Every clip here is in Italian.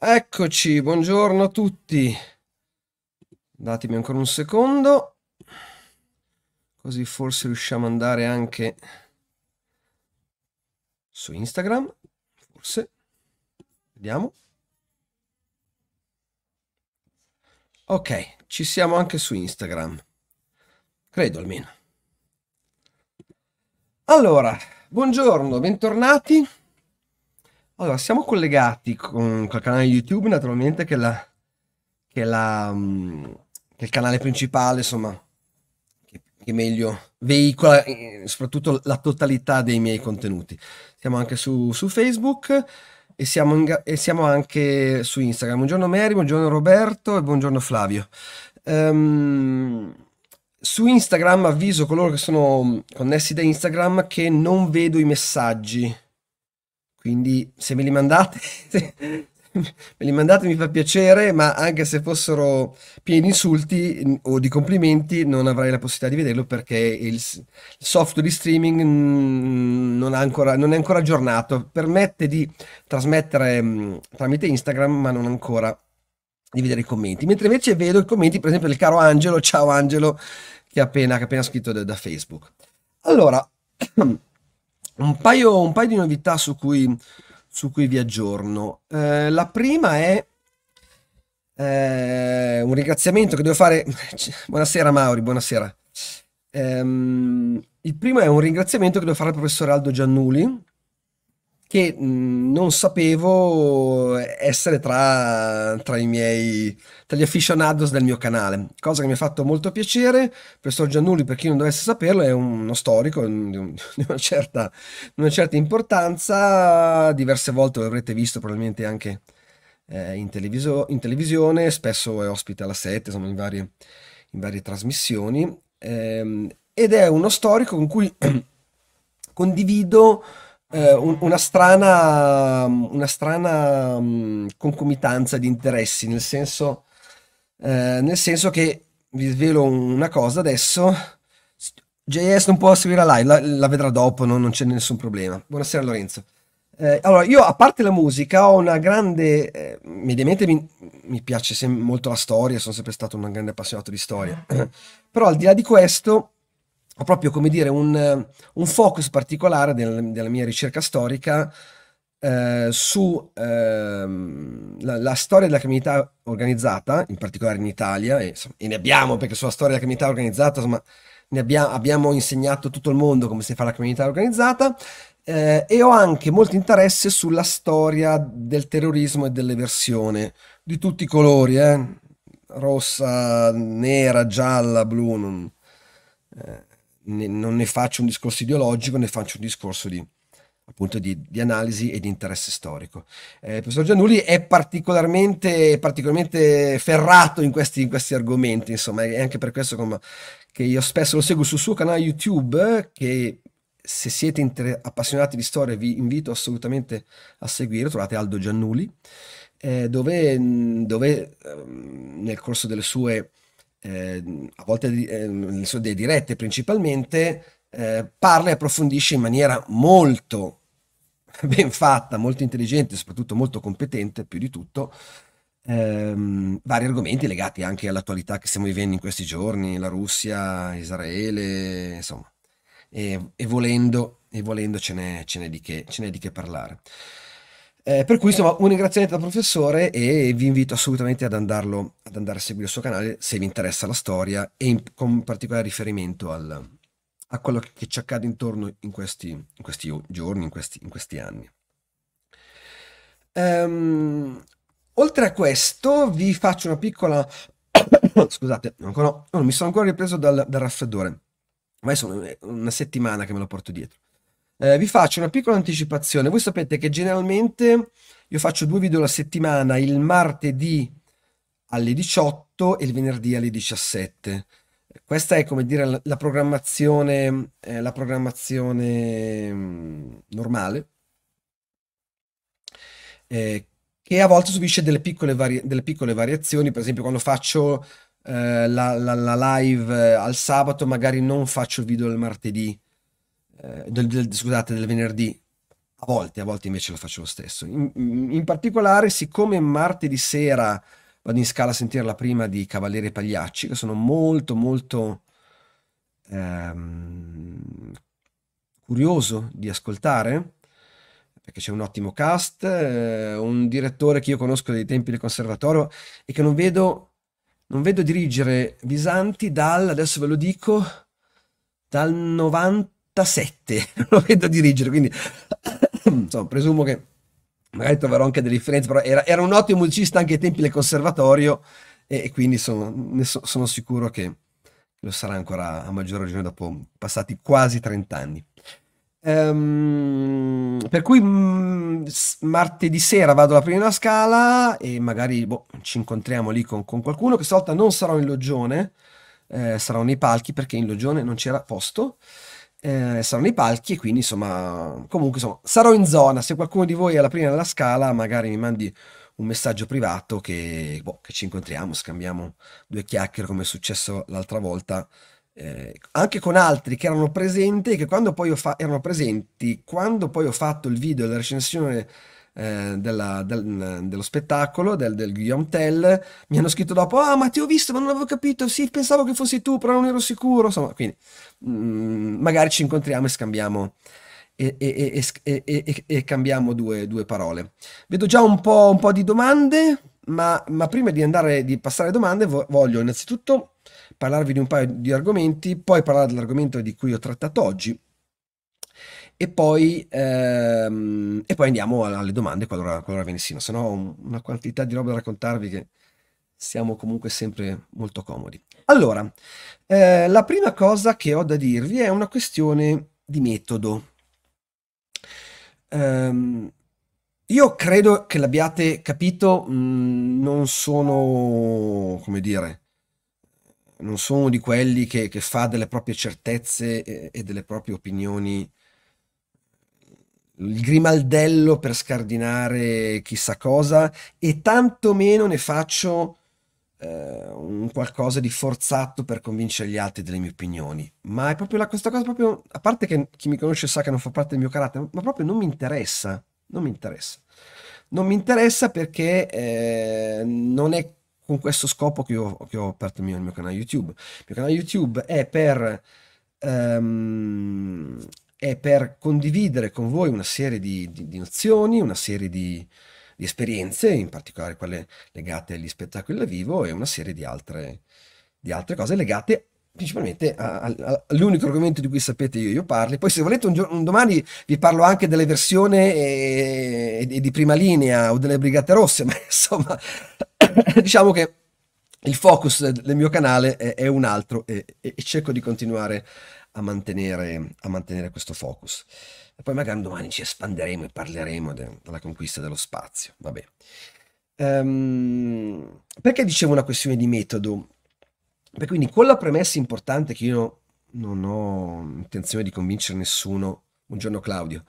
Eccoci, buongiorno a tutti. Datemi ancora un secondo, così forse riusciamo ad andare anche su Instagram, forse. Vediamo. Ok, ci siamo anche su Instagram, credo almeno. Allora, buongiorno, bentornati. Allora, siamo collegati con, il canale YouTube, naturalmente, che è, la, che, è la, mm, che è il canale principale, insomma, che, che meglio veicola eh, soprattutto la totalità dei miei contenuti. Siamo anche su, su Facebook e siamo, in, e siamo, anche su Instagram. Buongiorno Mary, buongiorno Roberto e buongiorno Flavio. Um, su Instagram avviso coloro che sono connessi da Instagram che non vedo i messaggi quindi se me li mandate, me li mandate mi fa piacere, ma anche se fossero pieni di insulti o di complimenti non avrei la possibilità di vederlo perché il software di streaming non, ancora, non è ancora aggiornato, permette di trasmettere tramite Instagram ma non ancora di vedere i commenti, mentre invece vedo i commenti per esempio del caro Angelo, ciao Angelo, che ha appena, appena scritto da, da Facebook. Allora... un paio, un paio di novità su cui, su cui vi aggiorno. Eh, la prima è eh, un ringraziamento che devo fare. buonasera Mauri, buonasera. Eh, il primo è un ringraziamento che devo fare al professore Aldo Giannuli che mm, non sapevo essere tra, tra i miei tra gli aficionados del mio canale, cosa che mi ha fatto molto piacere. professor Giannulli, per chi non dovesse saperlo, è uno storico mm, di, un, di una, certa, una, certa, importanza, diverse volte lo avrete visto probabilmente anche eh, in, televiso, in, televisione, spesso è ospite alla 7, insomma in varie, in varie trasmissioni, ehm, ed è uno storico con cui condivido eh, un, una strana, una strana um, concomitanza di interessi, nel senso, eh, nel senso che vi svelo una cosa adesso. JS non può seguire la live, la, la vedrà dopo, no? non c'è nessun problema. Buonasera Lorenzo. Eh, allora, io a parte la musica ho una grande... Eh, mediamente mi, mi piace molto la storia, sono sempre stato un grande appassionato di storia. Però al di là di questo, ho proprio, come dire, un, un focus particolare del, della mia ricerca storica eh, sulla ehm, eh, storia della criminalità organizzata, in particolare in Italia, e, insomma, e, ne abbiamo perché sulla storia della criminalità organizzata, insomma, ne abbia, abbiamo insegnato tutto il mondo come si fa la criminalità organizzata, eh, e ho anche molto interesse sulla storia del terrorismo e dell'eversione di tutti i colori, eh, rossa, nera, gialla, blu. Non, eh, ne, non ne faccio un discorso ideologico, ne faccio un discorso di, appunto di, di, analisi e di interesse storico. Eh, il professor Giannulli è particolarmente, particolarmente ferrato in questi, in questi, argomenti, insomma, è anche per questo com- che io spesso lo seguo sul suo canale YouTube, che se siete inter- appassionati di storia vi invito assolutamente a seguire, trovate Aldo Giannulli, eh, dove, dove ehm, nel corso delle sue eh, a volte eh, sono delle dirette principalmente, eh, parla e approfondisce in maniera molto ben fatta, molto intelligente, soprattutto molto competente, più di tutto, ehm, vari argomenti legati anche all'attualità che stiamo vivendo in questi giorni, la Russia, Israele, insomma, e, e volendo, e volendo ce, n'è, ce n'è di che, ce n'è di che parlare. Eh, per cui eh. insomma un ringraziamento da professore e vi invito assolutamente ad, andarlo, ad andare a seguire il suo canale se vi interessa la storia e in, con particolare riferimento al, a quello che ci accade intorno in questi, in questi giorni, in questi, in questi anni. Um, oltre a questo vi faccio una piccola... Scusate, ancora, no, mi sono ancora ripreso dal, dal raffreddore, ma è una settimana che me lo porto dietro. Eh, vi faccio una piccola anticipazione. Voi sapete che generalmente io faccio due video alla settimana, il martedì alle 18 e il venerdì alle 17. Questa è come dire la, programmazione, eh, la programmazione mh, mm, normale, eh, che a volte subisce delle piccole, vari- delle piccole variazioni. Per esempio, quando faccio eh, la, la, la live eh, al sabato, magari non faccio il video il martedì eh, del, del, scusate, del venerdì, a volte, a volte invece lo faccio lo stesso. In, in, particolare, siccome martedì sera vado in scala a sentire la prima di Cavalieri Pagliacci, che sono molto, molto ehm, curioso di ascoltare, perché c'è un ottimo cast, eh, un direttore che io conosco dai tempi del conservatorio e che non vedo, non vedo dirigere Visanti dal, adesso ve lo dico, dal 90 97, lo vedo dirigere, quindi insomma, presumo che magari troverò anche delle differenze, però era, era un ottimo musicista anche ai tempi del conservatorio e, e quindi sono, so, sono sicuro che lo sarà ancora a maggior ragione dopo passati quasi 30 anni. Um, ehm, per cui mh, mm, martedì sera vado alla prima scala e magari boh, ci incontriamo lì con, con, qualcuno. Questa volta non sarò in logione, eh, sarò nei palchi perché in logione non c'era posto eh, saranno i palchi e quindi insomma comunque insomma, sarò in zona se qualcuno di voi è alla prima della scala magari mi mandi un messaggio privato che, boh, che ci incontriamo scambiamo due chiacchiere come è successo l'altra volta eh, anche con altri che erano presenti che quando poi ho fa- erano presenti quando poi ho fatto il video la recensione eh, della, del, dello spettacolo, del, del, Guillaume Tell, mi hanno scritto dopo, ah ma ti ho visto ma non avevo capito, sì pensavo che fossi tu però non ero sicuro, insomma, quindi mh, mm, magari ci incontriamo e scambiamo. E, e, e, e cambiamo due, due, parole. Vedo già un po', un po di domande, ma, ma, prima di, andare, di passare alle domande voglio innanzitutto parlarvi di un paio di argomenti, poi parlare dell'argomento di cui ho trattato oggi e poi, ehm, e poi andiamo alle domande qualora, qualora ve ne siano, se no ho una quantità di roba da raccontarvi che siamo comunque sempre molto comodi. Allora, eh, la prima cosa che ho da dirvi è una questione di metodo. Um, io credo che l'abbiate capito, mh, mm, non sono, come dire, non sono di quelli che, che fa delle proprie certezze e, e delle proprie opinioni il grimaldello per scardinare chissà cosa e tantomeno ne faccio eh, un qualcosa di forzato per convincere gli altri delle mie opinioni. Ma è proprio la, questa cosa, proprio, a parte che chi mi conosce sa che non fa parte del mio carattere, ma proprio non mi interessa. Non mi interessa. Non mi interessa perché eh, non è con questo scopo che ho, che ho aperto il mio, il mio, canale YouTube. Il mio canale YouTube è per... Um, è per condividere con voi una serie di, di, di nozioni, una serie di, di, esperienze, in particolare quelle legate agli spettacoli dal vivo e una serie di altre, altre cose legate principalmente all'unico argomento di cui sapete io, io parli. Poi se volete un, giorno, un domani vi parlo anche delle versioni eh, e, di prima linea o delle brigate rosse, ma insomma diciamo che il focus del mio canale è, è un altro e, e, e, cerco di continuare a mantenere, a mantenere, questo focus. E poi magari domani ci espanderemo e parleremo de, della conquista dello spazio. Vabbè. Um, perché dicevo una questione di metodo? Perché quindi con la premessa importante che io non ho intenzione di convincere nessuno, buongiorno Claudio,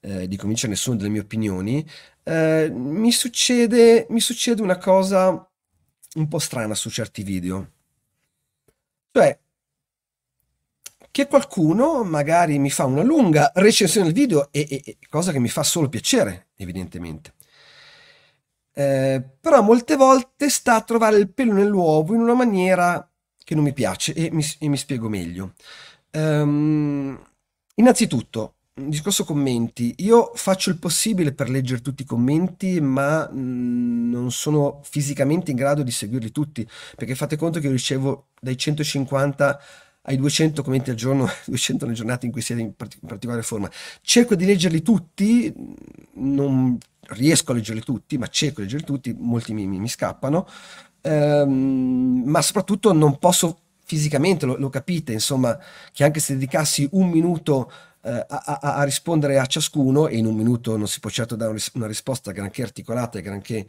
eh, di convincere nessuno delle mie opinioni, eh, mi, succede, mi succede una cosa un po' strana su certi video. Cioè, che qualcuno magari mi fa una lunga recensione del video, e, e, e cosa che mi fa solo piacere, evidentemente. Eh, però molte volte sta a trovare il pelo nell'uovo in una maniera che non mi piace e mi, e mi spiego meglio. Um, innanzitutto, discorso commenti, io faccio il possibile per leggere tutti i commenti, ma mm, non sono fisicamente in grado di seguirli tutti, perché fate conto che io ricevo dai 150 ai 200 commenti al giorno, 200 nelle giornate in cui siete in, part in particolare forma. Cerco di leggerli tutti, mm, non riesco a leggerli tutti, ma cerco di leggerli tutti, molti mi, mi scappano, ehm, ma soprattutto non posso fisicamente, lo, lo capite, insomma, che anche se dedicassi un minuto eh, a, a, rispondere a ciascuno e in un minuto non si può certo dare una risposta granché articolata e granché,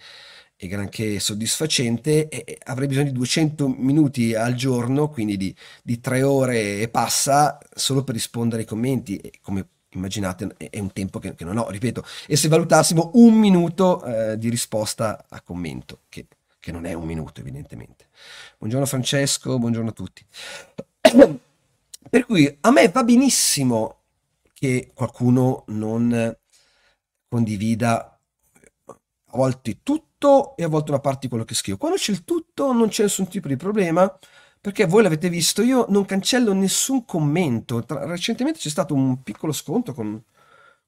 e granché soddisfacente, e, e avrei bisogno di 200 minuti al giorno, quindi di, di tre ore e passa, solo per rispondere ai commenti, e come immaginate è un tempo che, che, non ho, ripeto, e se valutassimo un minuto eh, di risposta a commento, che, che, non è un minuto evidentemente. Buongiorno Francesco, buongiorno a tutti. Per cui a me va benissimo che qualcuno non condivida a volte tutto e a volte una parte di quello che scrivo. Quando c'è il tutto non c'è nessun tipo di problema, perché voi l'avete visto, io non cancello nessun commento. Tra, recentemente c'è stato un piccolo scontro con,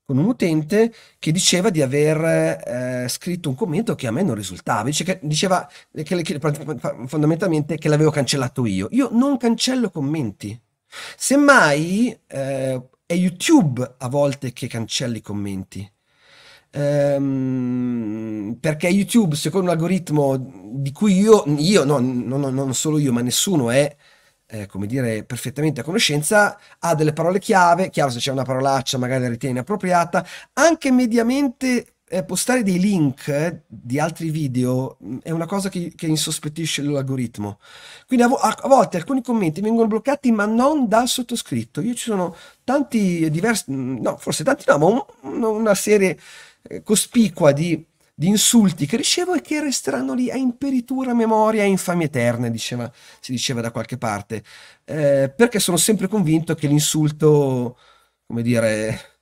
con un utente che diceva di aver eh, scritto un commento che a me non risultava, dice che, diceva che, che, fondamentalmente che l'avevo cancellato io. Io non cancello commenti. Semmai eh, è YouTube a volte che cancella i commenti. Ehm, perché YouTube, secondo l'algoritmo di cui io, io no, no, no, non solo io, ma nessuno è, eh, come dire, perfettamente a conoscenza, ha delle parole chiave, chiaro se c'è una parolaccia magari la ritiene inappropriata, anche mediamente eh, postare dei link eh, di altri video mh, mm, è una cosa che, che insospettisce l'algoritmo. Quindi a, vo a, volte alcuni commenti vengono bloccati, ma non dal sottoscritto. Io ci sono tanti diversi, mm, no, forse tanti no, ma un, una serie eh, cospicua di, di, insulti che ricevo e che resteranno lì a imperitura memoria e infamie eterne, diceva, si diceva da qualche parte. Eh, perché sono sempre convinto che l'insulto, come dire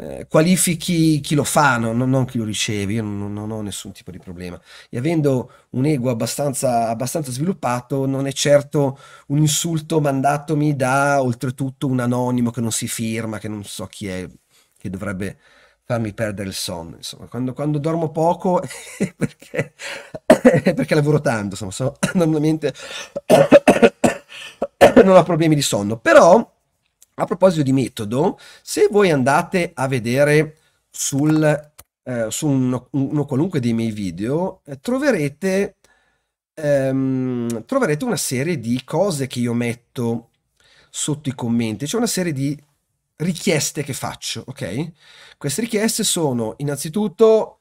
eh, qualifichi chi lo fa, no? non, non, chi lo riceve, io non, non, ho nessun tipo di problema. E avendo un ego abbastanza, abbastanza sviluppato, non è certo un insulto mandatomi da oltretutto un anonimo che non si firma, che non so chi è, che dovrebbe farmi perdere il sonno. Insomma, quando, quando dormo poco è perché, è perché lavoro tanto, insomma, sono, normalmente non ho problemi di sonno. Però a proposito di metodo, se voi andate a vedere sul, eh, su uno, uno, qualunque dei miei video, eh, troverete, ehm, troverete una serie di cose che io metto sotto i commenti, c'è una serie di richieste che faccio, ok? Queste richieste sono innanzitutto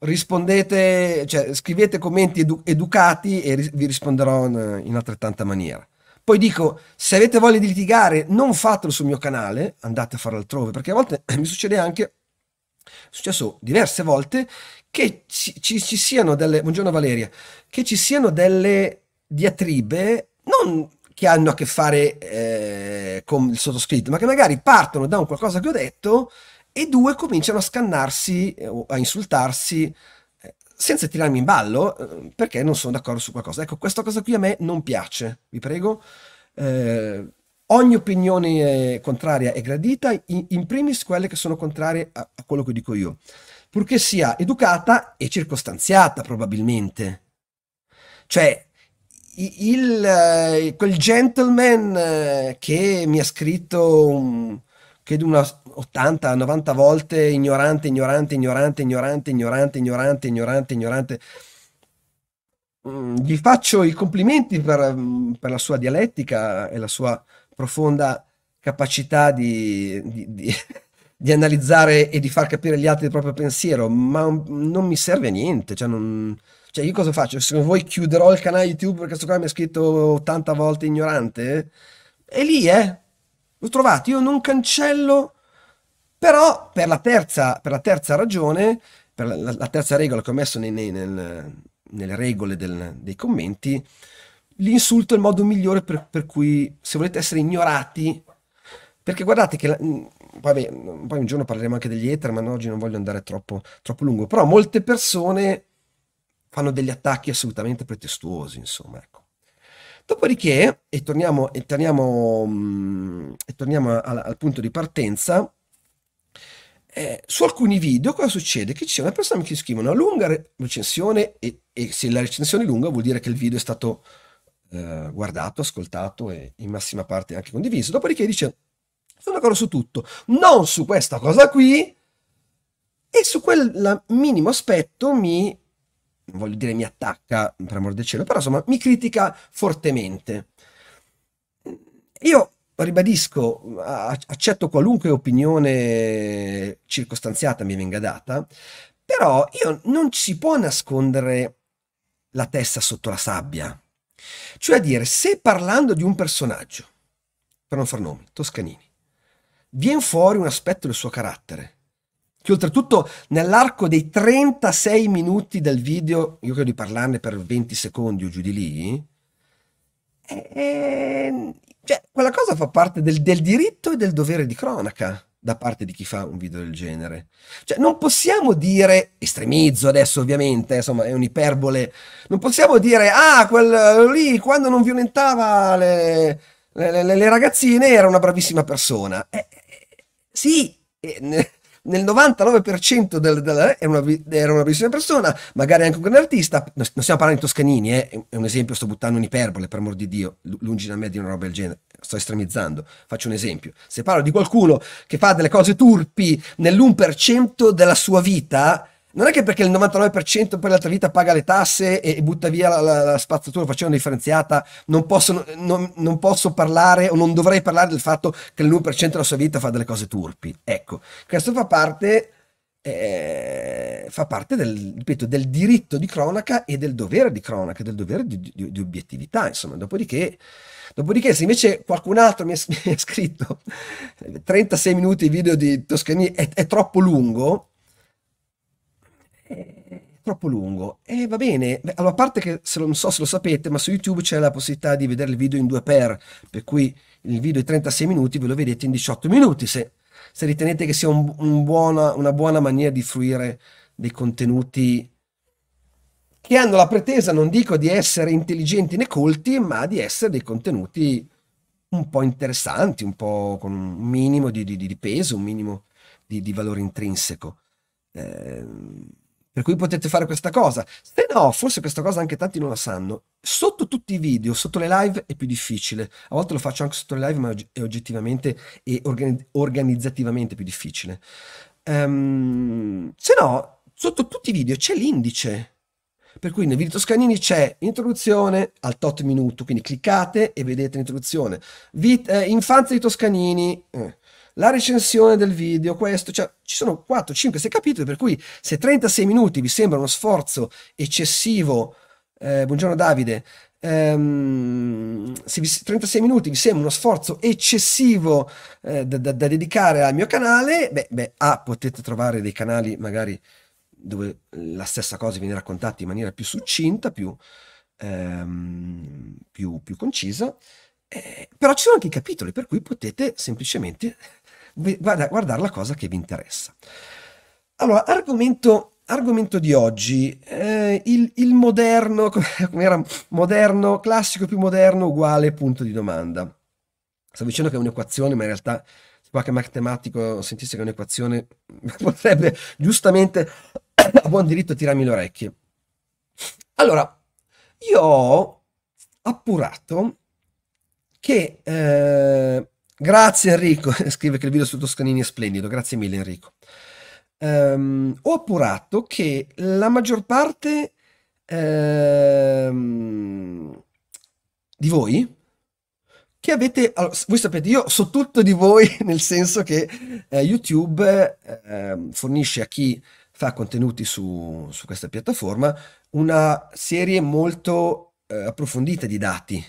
rispondete, cioè scrivete commenti edu educati e ri vi risponderò in, in altrettanta maniera. Poi dico, se avete voglia di litigare, non fatelo sul mio canale, andate a farlo altrove, perché a volte mi succede anche, è successo diverse volte, che ci, ci, ci siano delle, buongiorno Valeria, che ci siano delle diatribe non che hanno a che fare eh, con il sottoscritto, ma che magari partono da un qualcosa che ho detto e due cominciano a scannarsi, eh, o a insultarsi senza tirarmi in ballo eh, perché non sono d'accordo su qualcosa. Ecco, questa cosa qui a me non piace, vi prego. Eh, ogni opinione contraria è gradita, in, in, primis quelle che sono contrarie a, a quello che dico io, purché sia educata e circostanziata probabilmente. Cioè, il, eh, quel gentleman eh, che mi ha scritto che di una 80, 90 volte ignorante, ignorante, ignorante, ignorante, ignorante, ignorante, ignorante, ignorante. Mm, gli faccio i complimenti per, mm, per la sua dialettica e la sua profonda capacità di, di, di, di, analizzare e di far capire gli altri il proprio pensiero, ma non mi serve a niente. Cioè, non, cioè io cosa faccio? Secondo voi chiuderò il canale YouTube perché questo qua mi ha scritto 80 volte ignorante? E lì, eh, L'ho trovato, io non cancello però per la terza, per la terza ragione, per la, la, terza regola che ho messo nei, nei, nel, nelle regole del, dei commenti, l'insulto è il modo migliore per, per, cui se volete essere ignorati, perché guardate che... La, mm, vabbè, mm, poi un giorno parleremo anche degli ether, ma oggi non voglio andare troppo, troppo lungo, però molte persone fanno degli attacchi assolutamente pretestuosi, insomma, ecco. Dopodiché, e torniamo, e torniamo, mm, e torniamo al, al punto di partenza, eh, su alcuni video cosa succede? Che c'è una persona che scrive una lunga recensione e, e, se la recensione è lunga vuol dire che il video è stato eh, guardato, ascoltato e in massima parte anche condiviso. Dopodiché dice, sono d'accordo su tutto, non su questa cosa qui e su quel minimo aspetto mi, non voglio dire mi attacca, per amor del cielo, però insomma mi critica fortemente. Io ribadisco, accetto qualunque opinione circostanziata mi venga data, però io non si può nascondere la testa sotto la sabbia. Cioè a dire, se parlando di un personaggio, per non far nomi, Toscanini, viene fuori un aspetto del suo carattere, che oltretutto nell'arco dei 36 minuti del video, io credo di parlarne per 20 secondi o giù di lì, eh, cioè, quella cosa fa parte del, del diritto e del dovere di cronaca da parte di chi fa un video del genere. Cioè, non possiamo dire, estremizzo adesso ovviamente, eh, insomma è un'iperbole, non possiamo dire, ah, quel eh, lì quando non violentava le, le, le, le ragazzine era una bravissima persona. Eh, eh, sì, eh, nel 99% del, del, era, una, era una bellissima persona, magari anche un grande artista, non stiamo parlando di Toscanini, eh, è un esempio, sto buttando un'iperbole, per amor di Dio, lungi da me di una roba del genere, sto estremizzando, faccio un esempio, se parlo di qualcuno che fa delle cose turpi nell'1% della sua vita, non è che perché il 99% per l'altra vita paga le tasse e, e butta via la, la, la, spazzatura facendo una differenziata, non posso, non, non posso, parlare o non dovrei parlare del fatto che l'1% della sua vita fa delle cose turpi. Ecco, questo fa parte, eh, fa parte del, ripeto, del, diritto di cronaca e del dovere di cronaca, del dovere di, di, di obiettività, insomma, dopodiché... Dopodiché, se invece qualcun altro mi ha, mi ha scritto 36 minuti di video di Toscanini è, è troppo lungo, troppo lungo. E va bene, Beh, allora, a parte che se non so se lo sapete, ma su YouTube c'è la possibilità di vedere il video in 2x, per cui il video è 36 minuti, ve lo vedete in 18 minuti, se, se ritenete che sia un, un buona, una buona maniera di fruire dei contenuti che hanno la pretesa, non dico di essere intelligenti né colti, ma di essere dei contenuti un po' interessanti, un po' con un minimo di, di, di peso, un minimo di, di valore intrinseco. Eh, per cui potete fare questa cosa. Se no, forse questa cosa anche tanti non la sanno. Sotto tutti i video, sotto le live è più difficile. A volte lo faccio anche sotto le live, ma è oggettivamente e organi- organizzativamente più difficile. Um, se no, sotto tutti i video c'è l'indice. Per cui nel video toscanini c'è introduzione al tot minuto, quindi cliccate e vedete l'introduzione. Vit- eh, infanzia di Toscanini. Eh la recensione del video, questo, cioè ci sono 4, 5, 6 capitoli, per cui se 36 minuti vi sembra uno sforzo eccessivo, eh, buongiorno Davide, ehm, se vi, 36 minuti vi sembra uno sforzo eccessivo eh, da, da, da, dedicare al mio canale, beh, beh ah, potete trovare dei canali magari dove la stessa cosa viene raccontata in maniera più succinta, più, ehm, più, più concisa. Eh, però ci sono anche i capitoli per cui potete semplicemente guardare la cosa che vi interessa. Allora, argomento, argomento di oggi, eh, il, il, moderno, come era moderno, classico più moderno uguale punto di domanda. Stavo dicendo che è un'equazione, ma in realtà se qualche matematico sentisse che è un'equazione potrebbe giustamente a buon diritto tirarmi le orecchie. Allora, io ho appurato che eh, grazie Enrico, scrive che il video su Toscanini è splendido, grazie mille Enrico. Um, ho appurato che la maggior parte ehm, di voi che avete, allora, voi sapete, io so tutto di voi nel senso che eh, YouTube eh, fornisce a chi fa contenuti su, su questa piattaforma una serie molto eh, approfondita di dati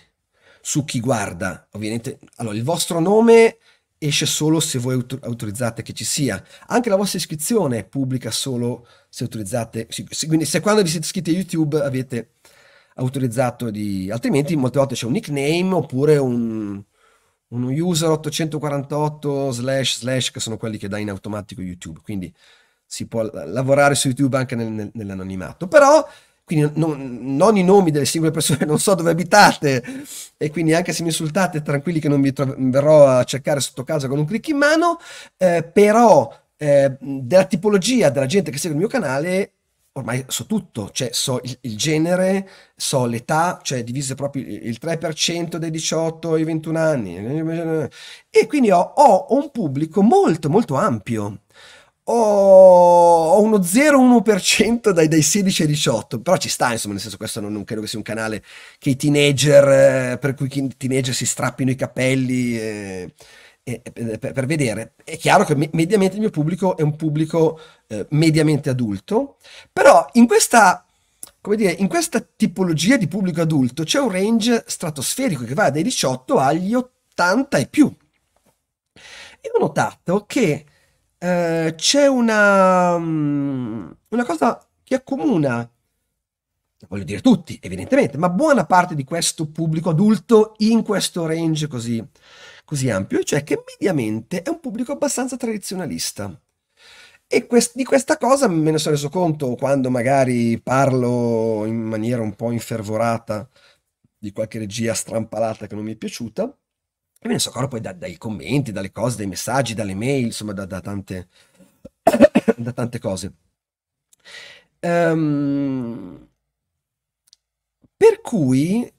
su chi guarda. Ovviamente, allora, il vostro nome esce solo se voi autorizzate che ci sia. Anche la vostra iscrizione è pubblica solo se autorizzate, quindi se quando vi siete iscritti a YouTube avete autorizzato di... altrimenti molte volte c'è un nickname oppure un, un user 848 slash slash che sono quelli che dà in automatico YouTube, quindi si può lavorare su YouTube anche nel, nel, nell'anonimato. Però quindi non, non, i nomi delle singole persone, non so dove abitate e quindi anche se mi insultate tranquilli che non vi verrò a cercare sotto casa con un clic in mano, eh, però eh, della tipologia della gente che segue il mio canale ormai so tutto, cioè so il, il genere, so l'età, cioè divise proprio il 3% dei 18 ai 21 anni e quindi ho, ho un pubblico molto molto ampio ho uno 0,1% dai, dai 16 ai 18, però ci sta, insomma, nel senso questo non, non credo che sia un canale che i teenager, eh, per cui i teenager si strappino i capelli eh, eh, per, per, vedere. È chiaro che me, mediamente il mio pubblico è un pubblico eh, mediamente adulto, però in questa, come dire, in questa tipologia di pubblico adulto c'è un range stratosferico che va dai 18 agli 80 e più. E ho notato che eh, c'è una, mm, una cosa che accomuna, voglio dire tutti evidentemente, ma buona parte di questo pubblico adulto in questo range così, così ampio, cioè che mediamente è un pubblico abbastanza tradizionalista. E quest- di questa cosa me ne sono reso conto quando magari parlo in maniera un po' infervorata di qualche regia strampalata che non mi è piaciuta, e me ne so soccorro poi da, dai commenti, dalle cose, dai messaggi, dalle mail, insomma, da, da, tante, da tante, cose. Um, per cui,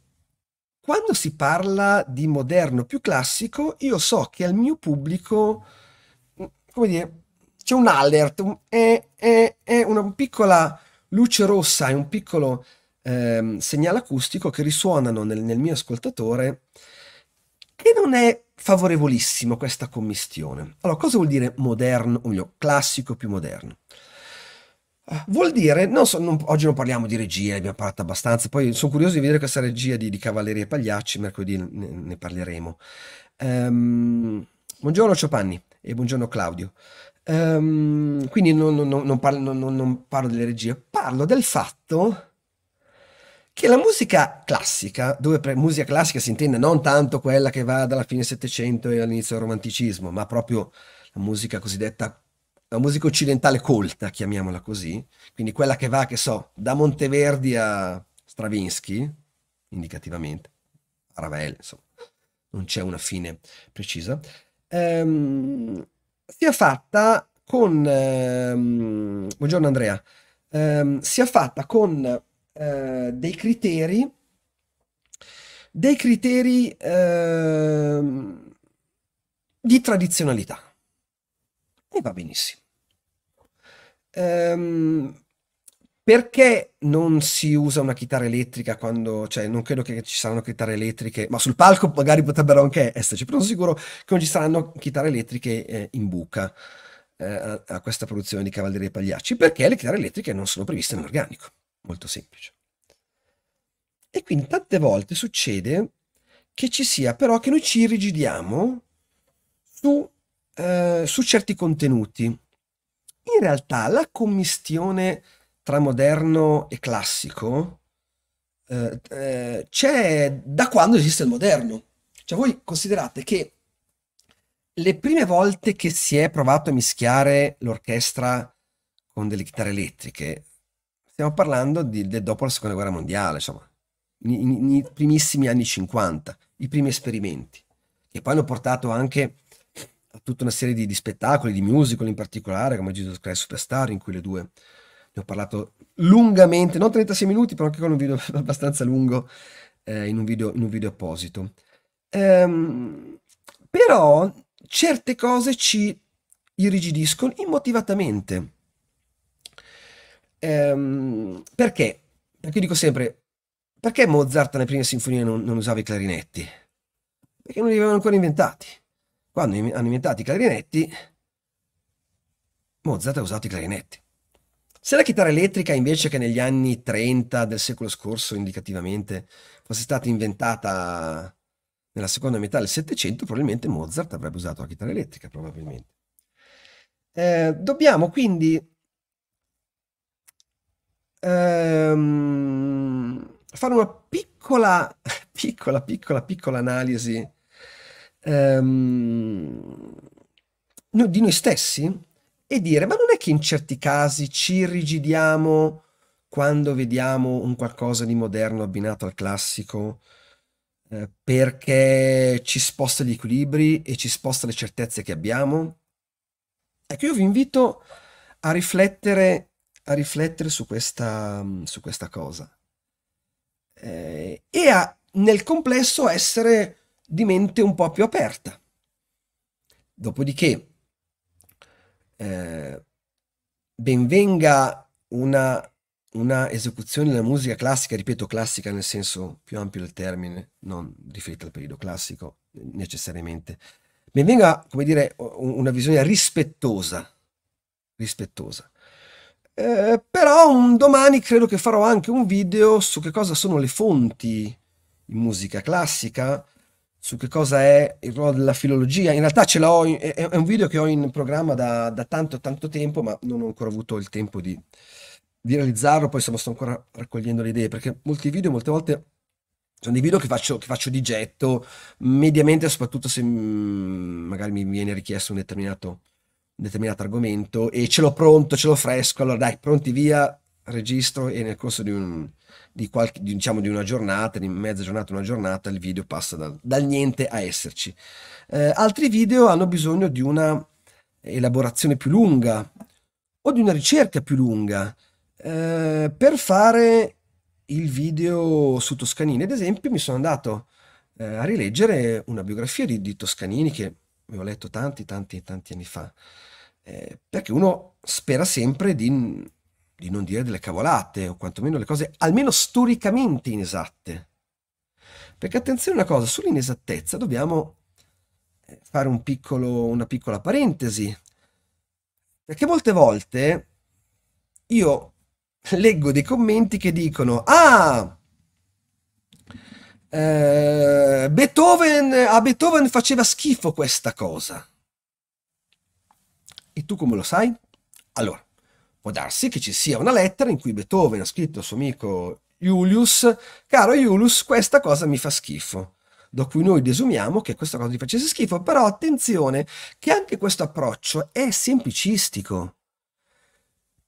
quando si parla di moderno più classico, io so che al mio pubblico, come dire, c'è un alert, è, è, è una piccola luce rossa e un piccolo ehm, segnale acustico che risuonano nel, nel mio ascoltatore che non è favorevolissimo questa commistione. Allora, cosa vuol dire moderno, o meglio, classico più moderno? Ah, vuol dire, non so, non, oggi non parliamo di regie, abbiamo parlato abbastanza, poi sono curioso di vedere questa regia di, di Cavalieri e Pagliacci, mercoledì ne, ne parleremo. Um, buongiorno Ciopanni e buongiorno Claudio. Um, quindi non, non, parlo, non, parlo, delle regie, parlo del fatto che la musica classica, dove per musica classica si intende non tanto quella che va dalla fine del Settecento e all'inizio del Romanticismo, ma proprio la musica cosiddetta, la musica occidentale colta, chiamiamola così, quindi quella che va, che so, da Monteverdi a Stravinsky, indicativamente, a Ravel, insomma, non c'è una fine precisa, ehm, sia fatta con... Ehm, buongiorno Andrea, ehm, sia fatta con eh, dei criteri, dei criteri eh, di tradizionalità. E va benissimo. Ehm, perché non si usa una chitarra elettrica quando, cioè non credo che ci saranno chitarre elettriche, ma sul palco magari potrebbero anche esserci, però sono sicuro che non ci saranno chitarre elettriche eh, in buca eh, a, a, questa produzione di Cavalieri e Pagliacci, perché le chitarre elettriche non sono previste nell'organico molto semplice. E quindi tante volte succede che ci sia però che noi ci rigidiamo su, eh, su certi contenuti. In realtà la commistione tra moderno e classico eh, eh c'è da quando esiste il moderno. Cioè voi considerate che le prime volte che si è provato a mischiare l'orchestra con delle chitarre elettriche, Stiamo parlando di, del dopo la seconda guerra mondiale, insomma, nei primissimi anni 50, i primi esperimenti, che poi hanno portato anche a tutta una serie di, di spettacoli, di musical in particolare, come Jesus Christ Superstar, in cui le due ne ho parlato lungamente, non 36 minuti, però anche con un video abbastanza lungo, eh, in, un video, in, un video, apposito. Ehm, però certe cose ci irrigidiscono immotivatamente Ehm, perché? Perché io dico sempre, perché Mozart nelle prime sinfonie non, non usava i clarinetti? Perché non li avevano ancora inventati. Quando hanno inventato i clarinetti, Mozart ha usato i clarinetti. Se la chitarra elettrica invece che negli anni 30 del secolo scorso indicativamente fosse stata inventata nella seconda metà del Settecento, probabilmente Mozart avrebbe usato la chitarra elettrica, probabilmente. Eh, dobbiamo quindi ehm, fare una piccola, piccola, piccola, piccola analisi ehm, di noi stessi e dire, ma non è che in certi casi ci irrigidiamo quando vediamo un qualcosa di moderno abbinato al classico, eh, perché ci sposta gli equilibri e ci sposta le certezze che abbiamo? Ecco, io vi invito a riflettere a riflettere su questa, su questa cosa eh, e a, nel complesso essere di mente un po' più aperta. Dopodiché, eh, benvenga una, una esecuzione della musica classica, ripeto classica nel senso più ampio del termine, non riferita al periodo classico necessariamente, benvenga, come dire, una visione rispettosa, rispettosa eh, però un domani credo che farò anche un video su che cosa sono le fonti in musica classica, su che cosa è il ruolo della filologia. In realtà ce l'ho, è, è un video che ho in programma da, da, tanto tanto tempo, ma non ho ancora avuto il tempo di, di realizzarlo, poi insomma sto ancora raccogliendo le idee, perché molti video molte volte sono dei video che faccio, che faccio di getto, mediamente soprattutto se mh, mm, magari mi viene richiesto un determinato determinato argomento e ce l'ho pronto, ce l'ho fresco, allora dai, pronti via, registro e nel corso di, un, di, qualche, di, diciamo, di una giornata, di mezza giornata, una giornata, il video passa dal, dal niente a esserci. Eh, altri video hanno bisogno di una elaborazione più lunga o di una ricerca più lunga. Eh, per fare il video su Toscanini, ad esempio, mi sono andato eh, a rileggere una biografia di, di Toscanini che avevo letto tanti, tanti, tanti anni fa eh, perché uno spera sempre di, di, non dire delle cavolate o quantomeno le cose almeno storicamente inesatte. Perché attenzione una cosa, sull'inesattezza dobbiamo eh, fare un piccolo, una piccola parentesi, perché molte volte io leggo dei commenti che dicono, ah, eh, Beethoven, a Beethoven faceva schifo questa cosa. E tu come lo sai? Allora, può darsi che ci sia una lettera in cui Beethoven ha scritto al suo amico Julius, caro Julius, questa cosa mi fa schifo. Da cui noi desumiamo che questa cosa ti facesse schifo, però attenzione che anche questo approccio è semplicistico.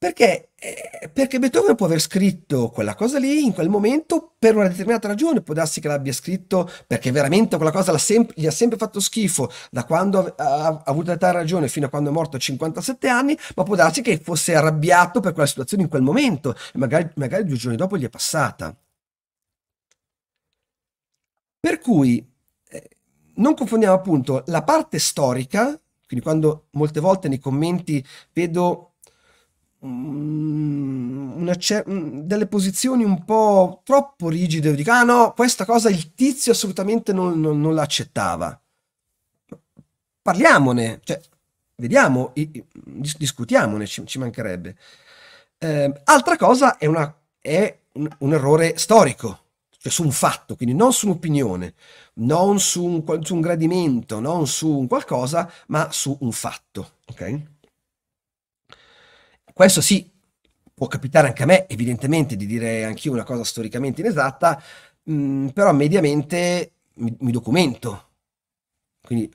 Perché? Eh, perché Beethoven può aver scritto quella cosa lì in quel momento per una determinata ragione, può darsi che l'abbia scritto perché veramente quella cosa sem- gli ha sempre fatto schifo da quando ha, ha avuto tale ragione fino a quando è morto a 57 anni, ma può darsi che fosse arrabbiato per quella situazione in quel momento e magari, magari due giorni dopo gli è passata. Per cui eh, non confondiamo appunto la parte storica, quindi quando molte volte nei commenti vedo Mm, cer- mm, delle posizioni un po' troppo rigide. Dico, ah no, questa cosa il tizio assolutamente non, non, non l'accettava. Parliamone, cioè, vediamo, discutiamone, ci, ci mancherebbe. Eh, altra cosa è, una, è un, un, errore storico, cioè su un fatto, quindi non su un'opinione, non su un, su un gradimento, non su un qualcosa, ma su un fatto, ok? questo sì, può capitare anche a me, evidentemente, di dire anch'io una cosa storicamente inesatta, mh, mm, però mediamente mi, mi documento. Quindi,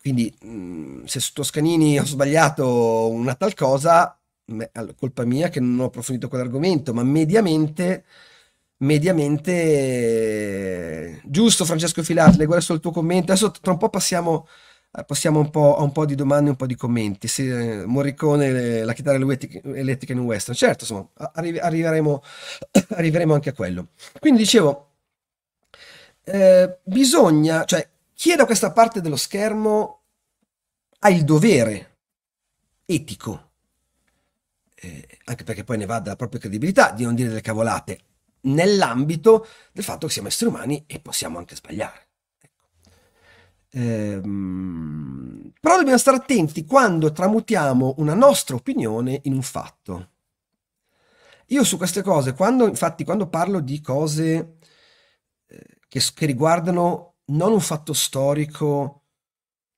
quindi mh, mm, se su Toscanini ho sbagliato una tal cosa, mh, colpa mia che non ho approfondito quell'argomento, ma mediamente mediamente eh, giusto Francesco Filardi, guarda solo il tuo commento adesso tra un po' passiamo eh, passiamo un po' a un po' di domande, un po' di commenti. Se, eh, Morricone, eh, la chitarra elettrica in un western. Certo, insomma, arri- arriveremo, arriveremo, anche a quello. Quindi dicevo, eh, bisogna, cioè, chi è da questa parte dello schermo ha il dovere etico, eh, anche perché poi ne va della propria credibilità, di non dire delle cavolate, nell'ambito del fatto che siamo esseri umani e possiamo anche sbagliare. Ehm, però dobbiamo stare attenti quando tramutiamo una nostra opinione in un fatto. Io su queste cose, quando, infatti, quando parlo di cose eh, che, che riguardano non un fatto storico,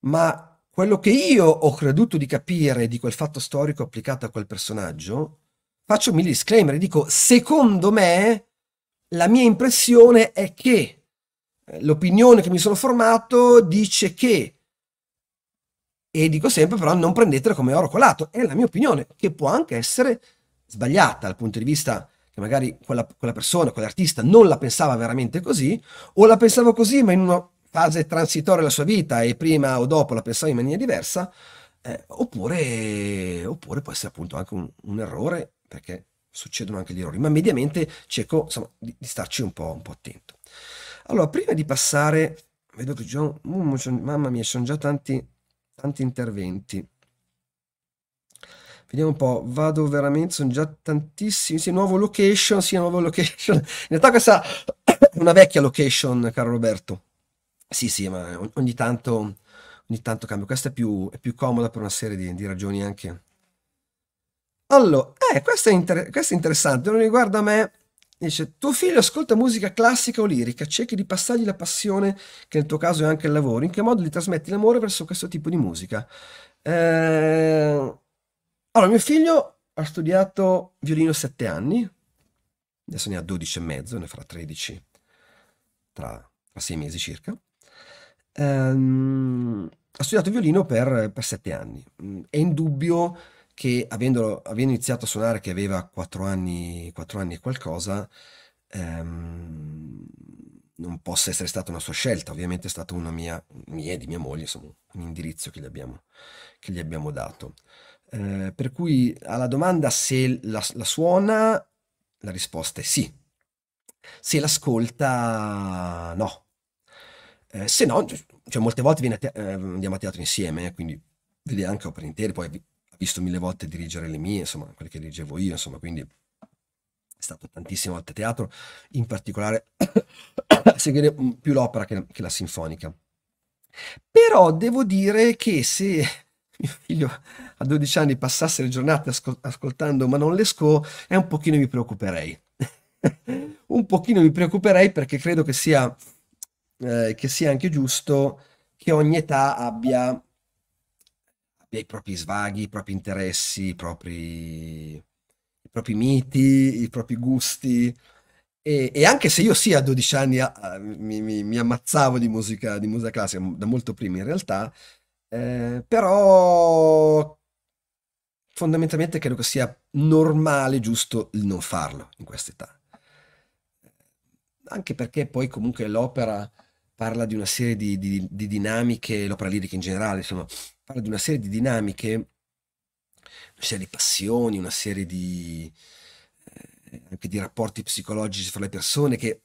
ma quello che io ho creduto di capire di quel fatto storico applicato a quel personaggio, faccio mille disclaimer e dico, secondo me, la mia impressione è che eh, l'opinione che mi sono formato dice che, e dico sempre però non prendetela come oro colato, è la mia opinione, che può anche essere sbagliata dal punto di vista che magari quella, quella persona, quell'artista non la pensava veramente così, o la pensava così ma in una fase transitoria della sua vita e prima o dopo la pensava in maniera diversa, eh, oppure, oppure, può essere appunto anche un, un, errore, perché succedono anche gli errori, ma mediamente cerco insomma, di, di starci un po', un po' attento. Allora, prima di passare, vedo che già, mm, mamma mia, sono già tanti, tanti interventi. Vediamo un po', vado veramente, sono già tantissimi, sì, nuovo location, sì, nuovo location. In realtà questa è una vecchia location, caro Roberto. Sì, sì, ma ogni tanto, ogni tanto cambio. Questa è più, è più comoda per una serie di, di ragioni anche. Allora, eh, questo è, inter questo è interessante, non riguarda me, Dice, tuo figlio ascolta musica classica o lirica, cerchi di passargli la passione, che nel tuo caso è anche il lavoro, in che modo gli trasmetti l'amore verso questo tipo di musica? Eh... Allora, mio figlio ha studiato violino a 7 anni, adesso ne ha 12 e mezzo, ne farà 13 tra, tra 6 mesi circa. Eh... Ha studiato violino per, per 7 anni, mm, è indubbio che avendo, avendo iniziato a suonare che aveva 4 anni, 4 anni e qualcosa, ehm, non possa essere stata una sua scelta, ovviamente è stata una mia, mia e di mia moglie, insomma, un indirizzo che gli abbiamo, che gli abbiamo dato. Eh, per cui alla domanda se la, la, suona, la risposta è sì. Se l'ascolta, no. Eh, se no, cioè, molte volte a te- eh, andiamo a teatro insieme, quindi vede anche opere intere, poi visto mille volte dirigere le mie, insomma, quelle che dirigevo io, insomma, quindi è stato tantissime volte teatro, in particolare seguire più l'opera che, che la sinfonica. Però devo dire che se mio figlio a 12 anni passasse le giornate ascol ascoltando Manon Lescaut, è un pochino mi preoccuperei. un pochino mi preoccuperei perché credo che sia, eh, che sia anche giusto che ogni età abbia i propri svaghi, i propri interessi, i propri, i propri miti, i propri gusti. E, e, anche se io sì a 12 anni a, mi, mi, mi, ammazzavo di musica, di musica classica, da molto prima in realtà, eh, però fondamentalmente credo che sia normale, giusto, il non farlo in questa età. Anche perché poi comunque l'opera parla di una serie di, di, di dinamiche, l'opera lirica in generale, insomma, parla di una serie di dinamiche, una serie di passioni, una serie di, eh, anche di rapporti psicologici fra le persone che,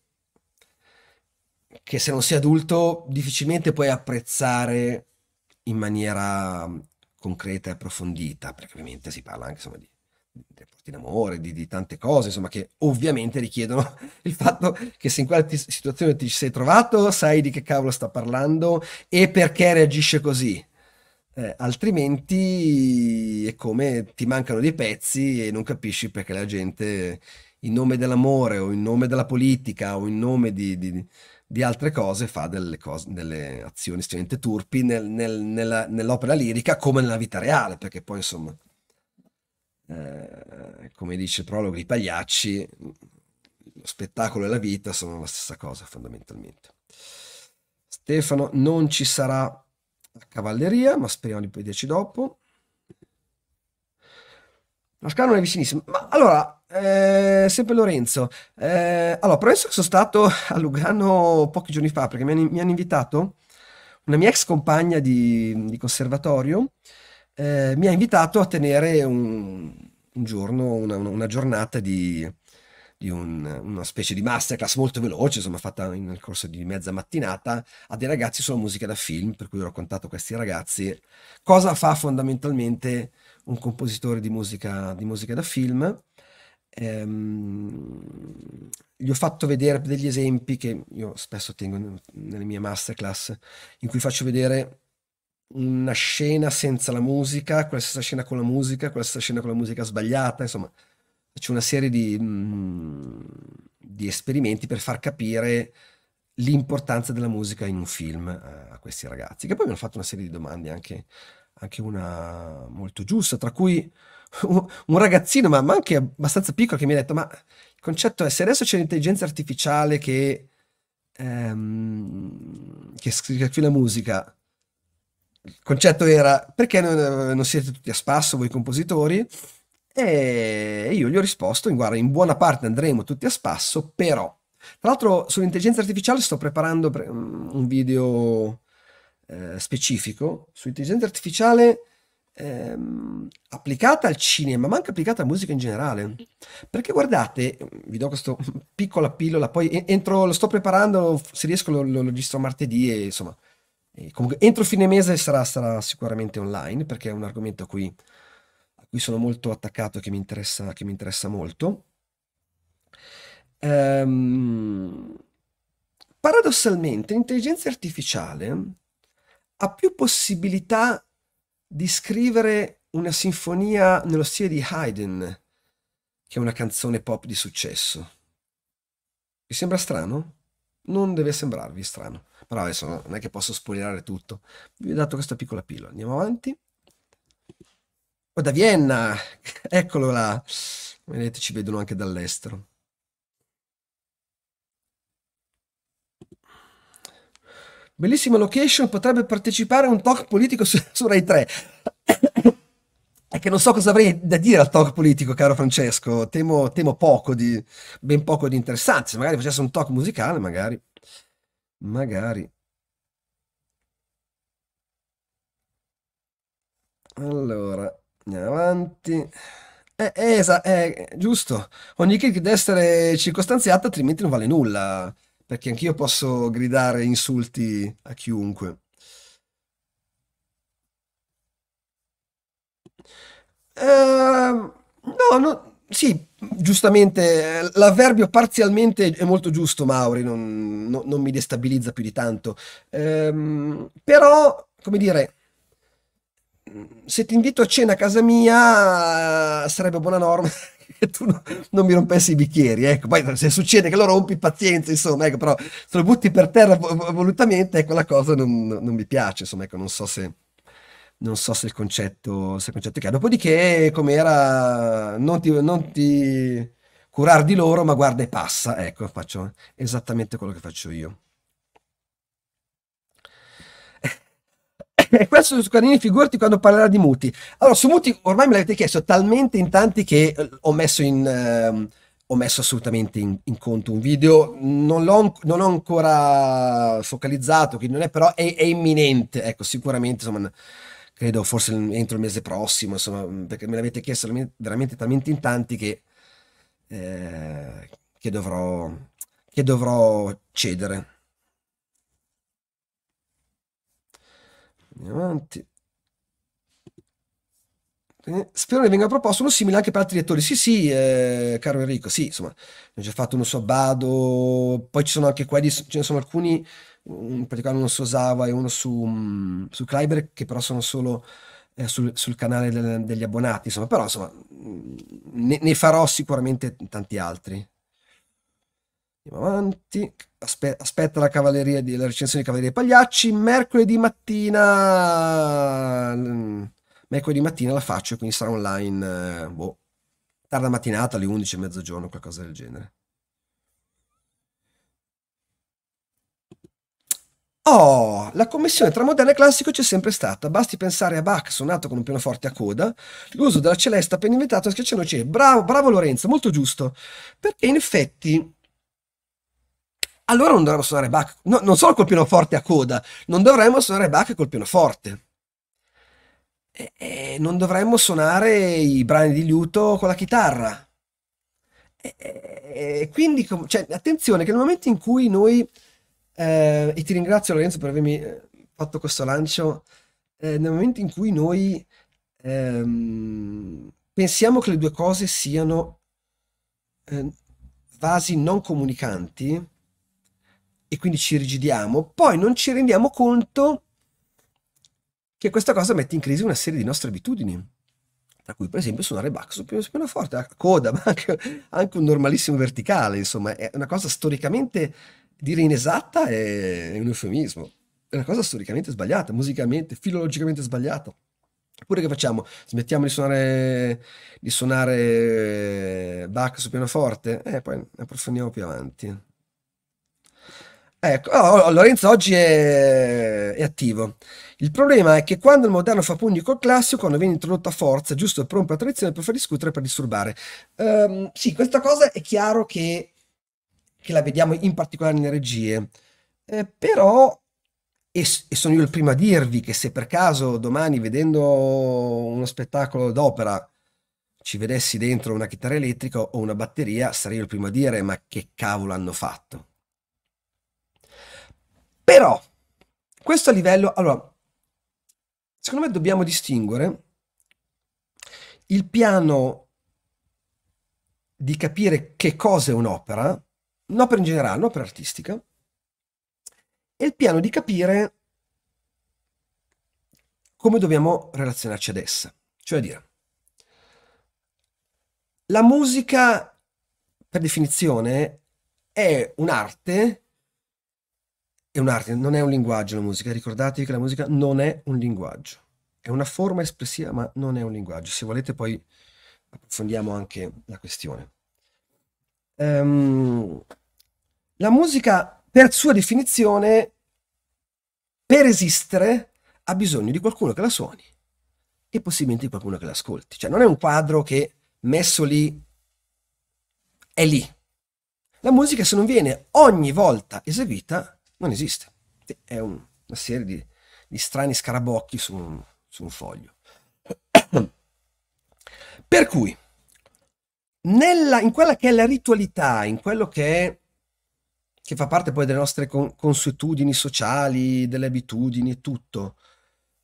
che se non sei adulto difficilmente puoi apprezzare in maniera mm, concreta e approfondita, perché ovviamente si parla anche insomma, di, di in amore, di, di, tante cose, insomma, che ovviamente richiedono il fatto che se in quella t- situazione ti sei trovato, sai di che cavolo sta parlando e perché reagisce così. Eh, altrimenti è come ti mancano dei pezzi e non capisci perché la gente, in nome dell'amore o in nome della politica o in nome di, di, di altre cose, fa delle, cose, delle azioni estremamente turpi nel, nel, nella, nell'opera lirica come nella vita reale, perché poi insomma... Eh, come dice il prologo, i pagliacci, lo spettacolo e la vita sono la stessa cosa fondamentalmente. Stefano, non ci sarà la cavalleria, ma speriamo di vederci dopo. non è vicinissimo. Ma allora, eh, sempre Lorenzo, eh, allora, penso che sono stato a Lugano pochi giorni fa, perché mi hanno, mi hanno invitato una mia ex compagna di, di conservatorio, eh, mi ha invitato a tenere un, un giorno, una, una, giornata di, di un, una specie di masterclass molto veloce, insomma fatta nel corso di mezza mattinata, a dei ragazzi sulla musica da film, per cui ho raccontato a questi ragazzi cosa fa fondamentalmente un compositore di musica, di musica da film. Ehm, gli ho fatto vedere degli esempi che io spesso tengo nelle mie masterclass, in cui faccio vedere una scena senza la musica, quella stessa scena con la musica, quella stessa scena con la musica sbagliata, insomma, c'è una serie di, mm, di esperimenti per far capire l'importanza della musica in un film eh, a questi ragazzi, che poi mi hanno fatto una serie di domande anche, anche una molto giusta, tra cui un ragazzino, ma, ma, anche abbastanza piccolo, che mi ha detto: Ma il concetto è se adesso c'è l'intelligenza artificiale che, ehm, che scrive qui la musica, il concetto era perché non, eh, non, siete tutti a spasso voi compositori? E io gli ho risposto, guarda, in buona parte andremo tutti a spasso, però... Tra l'altro sull'intelligenza artificiale sto preparando pre- mm, un video eh, specifico sull'intelligenza artificiale ehm, applicata al cinema, ma anche applicata alla musica in generale. Perché guardate, vi do questa piccola pillola, poi entro, lo sto preparando, se riesco lo, lo registro martedì e insomma... E comunque, entro fine mese sarà, sarà, sicuramente online perché è un argomento a cui, a cui sono molto attaccato e che mi interessa, che mi interessa molto. Ehm, paradossalmente, l'intelligenza artificiale ha più possibilità di scrivere una sinfonia nello stile di Haydn che una canzone pop di successo. Vi sembra strano? non deve sembrarvi strano. Però adesso non è che posso spoilerare tutto. Vi ho dato questa piccola pillola. Andiamo avanti. Oh, da Vienna, eccolo là. Vedete, ci vedono anche dall'estero. Bellissima location, potrebbe partecipare a un talk politico su, su Rai 3. È che non so cosa avrei da dire al talk politico, caro Francesco. Temo, temo poco di, ben poco di interessante. Se magari facesse un talk musicale, magari. Magari. Allora, andiamo avanti. Eh, eh esa, eh, giusto. Ogni click deve essere circostanziato, altrimenti non vale nulla. Perché anch'io posso gridare insulti a chiunque. Ehm, no, no, sì, giustamente, l'avverbio parzialmente è molto giusto, Mauri, non, no- non mi destabilizza più di tanto. Ehm, però, come dire, se ti invito a cena a casa mia, sarebbe buona norma che tu no- non mi rompessi i bicchieri, ecco. Poi se succede che loro rompi, pazienza, insomma, ecco, però se lo butti per terra volutamente, ecco, la cosa non, non mi piace, insomma, ecco, non so se non so se il concetto, se il concetto è chiaro. Dopodiché, com'era, non ti, non ti curar di loro, ma guarda e passa. Ecco, faccio esattamente quello che faccio io. E eh, questo su Canini, figurati quando parlerà di Muti. Allora, su Muti ormai me l'avete chiesto talmente in tanti che eh, ho messo, in, ehm, ho messo assolutamente in, in, conto un video. Non l'ho, non ancora focalizzato, quindi non è, però è, è imminente. Ecco, sicuramente, insomma credo forse entro il mese prossimo, insomma, mm, perché me l'avete chiesto veramente talmente in tanti che, eh, che, dovrò, che dovrò cedere. Andiamo avanti. Eh, spero che venga proposto uno simile anche per altri lettori. Sì, sì, eh, caro Enrico, sì, insomma, ho già fatto uno su Abbado, poi ci sono anche quelli, ce ne sono alcuni in particolare uno su Osawa e uno su, mm, su Kleiber, che però sono solo eh, sul, sul, canale del, degli abbonati, insomma, però insomma mm, ne, ne farò sicuramente tanti altri. Andiamo avanti. Aspe- aspetta la cavalleria di, la recensione di Cavalleria Pagliacci. Mercoledì mattina. Mm, mercoledì mattina la faccio, quindi sarà online. Eh, boh, tarda mattinata alle 11, mezzogiorno, qualcosa del genere. Oh, la commissione tra moderna e classico c'è sempre stata. Basti pensare a Bach suonato con un pianoforte a coda, l'uso della celesta appena inventato e schiacciano c'è. Bravo, bravo Lorenzo, molto giusto. Perché in effetti allora non dovremmo suonare Bach, no, non solo col pianoforte a coda, non dovremmo suonare Bach col pianoforte. E, e non dovremmo suonare i brani di liuto con la chitarra. E, quindi, cioè, attenzione che nel momento in cui noi eh, e ti ringrazio Lorenzo per avermi eh, fatto questo lancio eh, nel momento in cui noi ehm, pensiamo che le due cose siano eh, vasi non comunicanti e quindi ci rigidiamo, poi non ci rendiamo conto che questa cosa mette in crisi una serie di nostre abitudini, tra cui per esempio suonare basso su pianoforte, a coda, ma anche, anche un normalissimo verticale, insomma, è una cosa storicamente dire inesatta è un eufemismo. È una cosa storicamente sbagliata, musicalmente, filologicamente sbagliata. Oppure che facciamo? Smettiamo di suonare, di suonare Bach su pianoforte? Eh, poi approfondiamo più avanti. Ecco, oh, oh, oh, Lorenzo oggi è, è, attivo. Il problema è che quando il moderno fa pugni col classico, quando viene introdotto a forza, giusto per rompere la tradizione, per far discutere, per disturbare. Um, sì, questa cosa è chiaro che che la vediamo in particolare nelle regie. Eh, però, e, e, sono io il primo a dirvi che se per caso domani vedendo uno spettacolo d'opera ci vedessi dentro una chitarra elettrica o una batteria, sarei io il primo a dire ma che cavolo hanno fatto. Però, questo a livello, allora, secondo me dobbiamo distinguere il piano di capire che cosa è un'opera un'opera in generale, un'opera artistica, e il piano di capire come dobbiamo relazionarci ad essa. Cioè dire, la musica, per definizione, è un'arte, è un'arte, non è un linguaggio la musica, ricordatevi che la musica non è un linguaggio, è una forma espressiva ma non è un linguaggio, se volete poi approfondiamo anche la questione. Um, la musica, per sua definizione, per esistere, ha bisogno di qualcuno che la suoni e possibilmente di qualcuno che l'ascolti. Cioè non è un quadro che messo lì è lì. La musica se non viene ogni volta eseguita non esiste. È un, una serie di, di, strani scarabocchi su un, su un foglio. per cui, nella, in quella che è la ritualità, in quello che è che fa parte poi delle nostre con- consuetudini sociali, delle abitudini e tutto,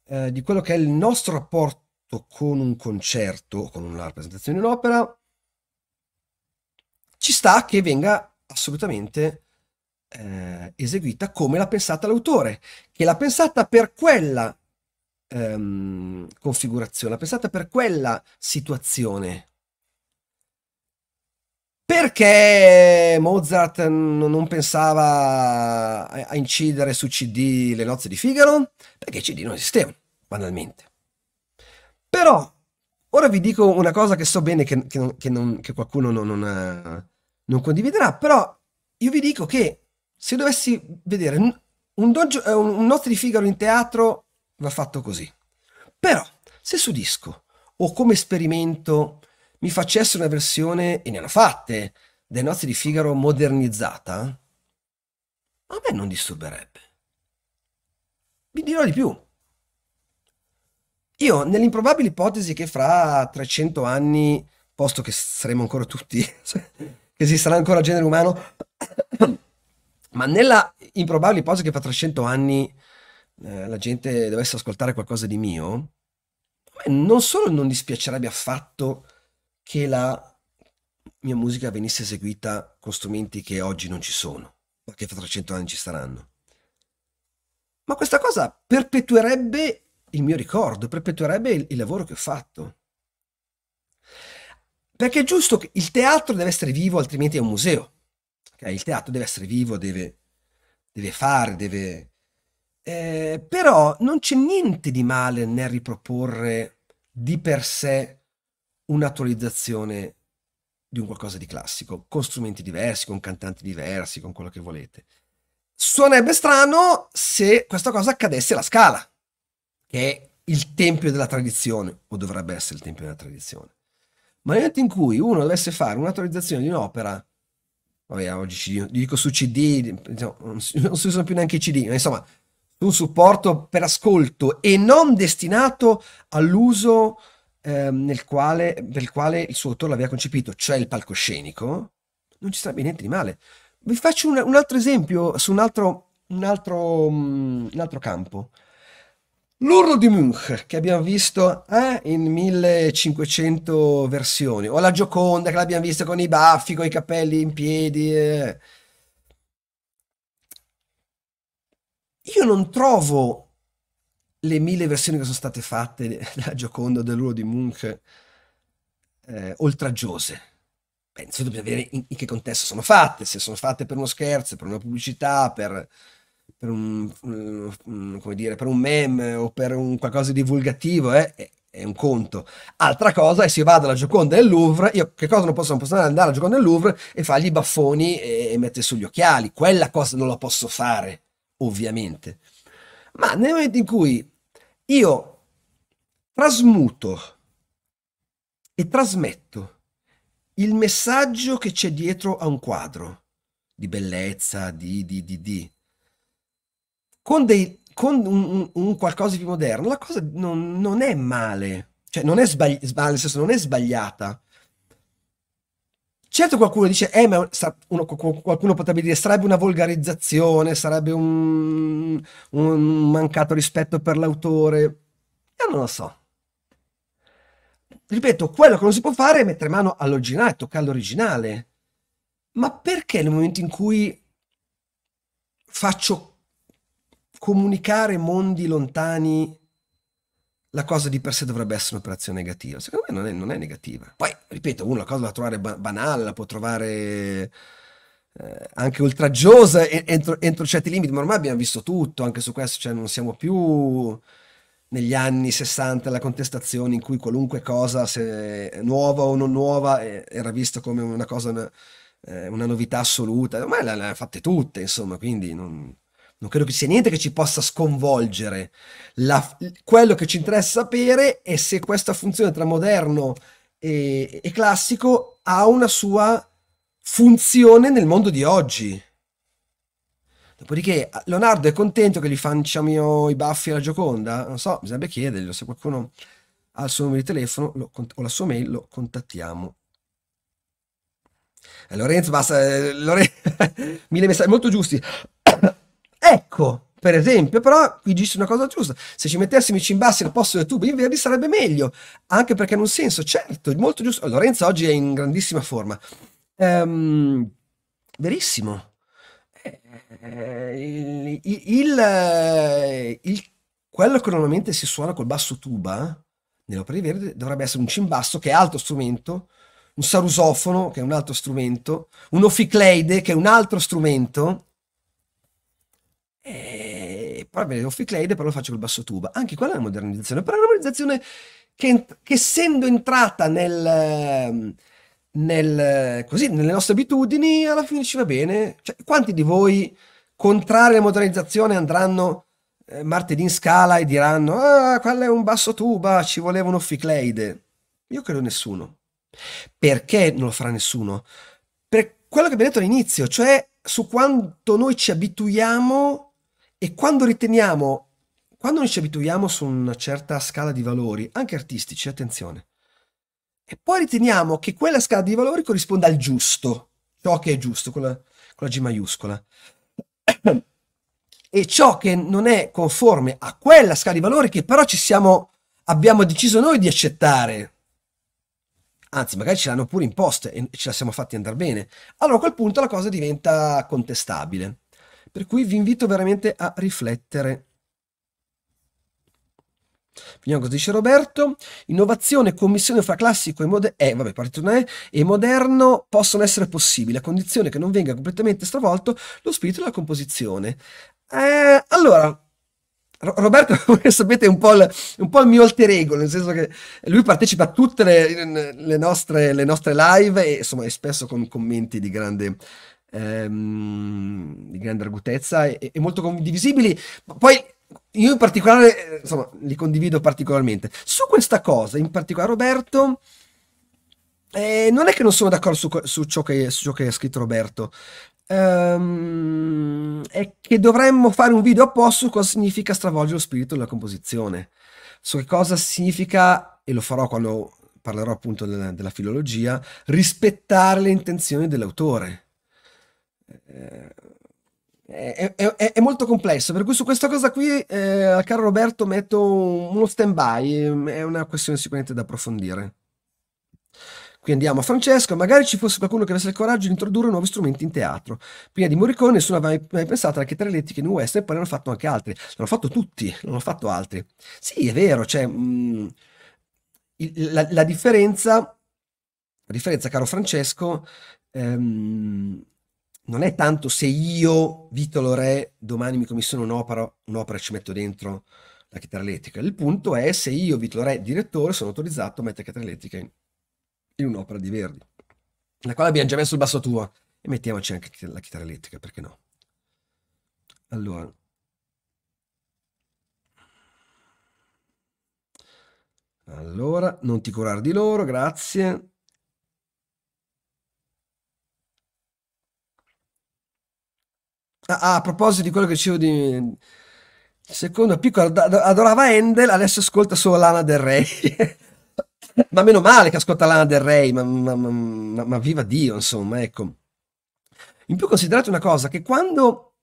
eh, di quello che è il nostro rapporto con un concerto, con una rappresentazione di un'opera, ci sta che venga assolutamente eh, eseguita come l'ha pensata l'autore, che l'ha pensata per quella ehm, configurazione, l'ha pensata per quella situazione. Perché Mozart non pensava a incidere su CD le nozze di Figaro? Perché i CD non esistevano, banalmente. Però, ora vi dico una cosa che so bene che, che, non, che, non, che qualcuno non, non, eh, condividerà, però io vi dico che se dovessi vedere un, un, doggio, eh, un Nozze di Figaro in teatro va fatto così. Però, se su disco o come esperimento mi facesse una versione, e ne hanno fatte, dei nozze di Figaro modernizzata, a me non disturberebbe. Vi dirò di più. Io, nell'improbabile ipotesi che fra 300 anni, posto che saremo ancora tutti, che si sarà ancora genere umano, ma nella improbabile ipotesi che fra 300 anni eh, la gente dovesse ascoltare qualcosa di mio, a me non solo non dispiacerebbe affatto che la mia musica venisse eseguita con strumenti che oggi non ci sono, ma che fra 300 anni ci saranno. Ma questa cosa perpetuerebbe il mio ricordo, perpetuerebbe il, il lavoro che ho fatto. Perché è giusto che il teatro deve essere vivo, altrimenti è un museo. Okay? Il teatro deve essere vivo, deve, deve fare, deve... Eh, però non c'è niente di male nel riproporre di per sé un'attualizzazione di un qualcosa di classico, con strumenti diversi, con cantanti diversi, con quello che volete. Suonerebbe strano se questa cosa accadesse alla Scala, che è il tempio della tradizione, o dovrebbe essere il tempio della tradizione. Ma nel momento in cui uno dovesse fare un'attualizzazione di un'opera, vabbè, oggi ci dico su CD, non si usano più neanche i CD, ma insomma, un supporto per ascolto e non destinato all'uso Ehm, nel quale, del quale il suo autore l'aveva concepito, cioè il palcoscenico, non ci sarebbe niente di male. Vi faccio un, un altro esempio su un altro, un altro, mm, un altro campo. L'urlo di Munch che abbiamo visto eh, in 1500 versioni, o la Gioconda che l'abbiamo vista con i baffi, con i capelli in piedi. Eh. Io non trovo le mille versioni che sono state fatte della Gioconda dell'Uro di Munch eh, oltraggiose. Penso dobbiamo vedere in, in, che contesto sono fatte, se sono fatte per uno scherzo, per una pubblicità, per, per, un, un, dire, per un, meme o per un qualcosa di divulgativo, eh, è, è, un conto. Altra cosa è se io vado alla Gioconda del Louvre, io che cosa non posso? Non posso andare alla Gioconda del Louvre e fargli i baffoni e, e mettere sugli occhiali. Quella cosa non la posso fare, ovviamente ma nel momento in cui io trasmuto e trasmetto il messaggio che c'è dietro a un quadro di bellezza, di, di, di, di con, dei, con un, un, qualcosa di più moderno, la cosa non, non è male, cioè non è, sbagli- nel senso, non è sbagliata, Certo qualcuno dice, eh, ma uno, qualcuno potrebbe dire, sarebbe una volgarizzazione, sarebbe un, un mancato rispetto per l'autore. Io non lo so. Ripeto, quello che non si può fare è mettere mano all'originale, toccare all'originale. Ma perché nel momento in cui faccio comunicare mondi lontani la cosa di per sé dovrebbe essere un'operazione negativa. Secondo me non è, non è negativa. Poi, ripeto, uno la cosa la trovare ba- banale, la può trovare eh, anche oltraggiosa entro, entro, certi limiti, ma ormai abbiamo visto tutto, anche su questo, cioè non siamo più negli anni 60 la contestazione in cui qualunque cosa, se nuova o non nuova, era vista come una cosa, una, eh, una novità assoluta. Ormai le ha fatte tutte, insomma, quindi non non credo che sia niente che ci possa sconvolgere. La, quello che ci interessa sapere è se questa funzione tra moderno e, e classico ha una sua funzione nel mondo di oggi. Dopodiché Leonardo è contento che gli fanciano i baffi alla Gioconda? Non so, bisognerebbe chiederglielo. Se qualcuno ha il suo numero di telefono lo, o la sua mail, lo contattiamo. Eh, Lorenzo, basta, eh, Lorenzo, mille messaggi molto giusti. Ecco, per esempio, però qui dice una cosa giusta, se ci mettessimo i cimbassi al posto del tubo in verdi sarebbe meglio, anche perché in un senso, certo, molto giusto, oh, Lorenzo oggi è in grandissima forma, ehm, verissimo, eh, il, il, eh, il, quello che normalmente si suona col basso tuba, nell'opera di verde dovrebbe essere un cimbasso che è altro strumento, un sarusofono che è un altro strumento, un oficleide che è un altro strumento, e eh, poi avete l'off-clade, però lo faccio col basso tuba. Anche quella è una modernizzazione, però è una modernizzazione che, che essendo entrata nel, ehm, nel, così, nelle nostre abitudini, alla fine ci va bene. Cioè, quanti di voi, contrari alla modernizzazione, andranno eh, martedì in scala e diranno ah, quello è un basso tuba, ci voleva un off-clade? Io credo nessuno. Perché non lo farà nessuno? Per quello che abbiamo detto all'inizio, cioè su quanto noi ci abituiamo e quando riteniamo, quando noi ci abituiamo su una certa scala di valori, anche artistici, attenzione, e poi riteniamo che quella scala di valori corrisponda al giusto, ciò che è giusto, con la, con la G maiuscola, e ciò che non è conforme a quella scala di valori che però ci siamo, abbiamo deciso noi di accettare, anzi magari ce l'hanno pure imposta e ce la siamo fatti andare bene, allora a quel punto la cosa diventa contestabile. Per cui vi invito veramente a riflettere. Vediamo cosa dice Roberto. Innovazione, commissione fra classico e, moder eh, vabbè, partitone, e moderno possono essere possibili, a condizione che non venga completamente stravolto lo spirito della composizione. Eh, allora, Roberto, come sapete, è un po, il, un po' il mio alter ego, nel senso che lui partecipa a tutte le, le, nostre, le nostre, live e, insomma, e spesso con commenti di grande, ehm, di grande argutezza e, e molto condivisibili. Ma poi io in particolare, eh, insomma, li condivido particolarmente. Su questa cosa, in particolare Roberto, eh, non è che non sono d'accordo su, su, ciò, che, su ciò che ha scritto Roberto, ehm, è che dovremmo fare un video apposta su cosa significa stravolgere lo spirito della composizione, su che cosa significa, e lo farò quando parlerò appunto della, della filologia, rispettare le intenzioni dell'autore eh, eh, è, è, è, molto complesso, per cui su questa cosa qui, eh, caro Roberto, metto uno stand-by, mm, è una questione sicuramente da approfondire. Qui andiamo a Francesco, magari ci fosse qualcuno che avesse il coraggio di introdurre nuovi strumenti in teatro. Prima di Morricone nessuno aveva mai pensato alla chitarra elettrica in West e poi ne hanno fatto anche altri. L'hanno fatto tutti, non hanno fatto altri. Sì, è vero, cioè, mh, mm, il, la, la, differenza, la differenza, caro Francesco, ehm, non è tanto se io, Vito Lorè, domani mi commissiono un'opera, un'opera e ci metto dentro la chitarra elettrica. Il punto è se io, Vito Lorè, direttore, sono autorizzato a mettere la chitarra elettrica in, in un'opera di Verdi. La quale abbiamo già messo il basso tuo. E mettiamoci anche la chitarra elettrica, perché no? Allora... Allora, non ti curare di loro, grazie. a, ah, ah, a proposito di quello che dicevo di... Secondo piccolo adorava Handel, adesso ascolta solo Lana del Re. ma meno male che ascolta Lana del Re, ma, ma, ma, ma, viva Dio, insomma, ecco. In più considerate una cosa, che quando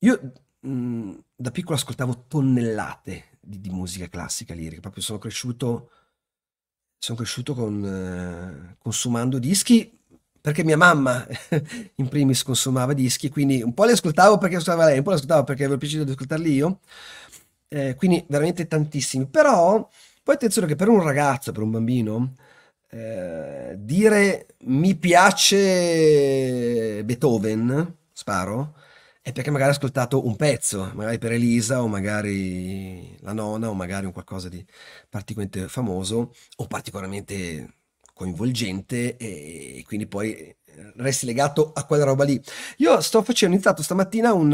io mh, mm, da piccolo ascoltavo tonnellate di, di, musica classica lirica, proprio sono cresciuto, sono cresciuto con, eh, consumando dischi perché mia mamma in primis consumava dischi, quindi un po' li ascoltavo perché ascoltava lei, un po' li ascoltavo perché avevo il piacere di ascoltarli io, eh, quindi veramente tantissimi. Però poi attenzione che per un ragazzo, per un bambino, eh, dire mi piace Beethoven, sparo, è perché magari ha ascoltato un pezzo, magari per Elisa o magari la nona o magari un qualcosa di particolarmente famoso o particolarmente coinvolgente e quindi poi resti legato a quella roba lì. Io sto facendo, ho iniziato stamattina un,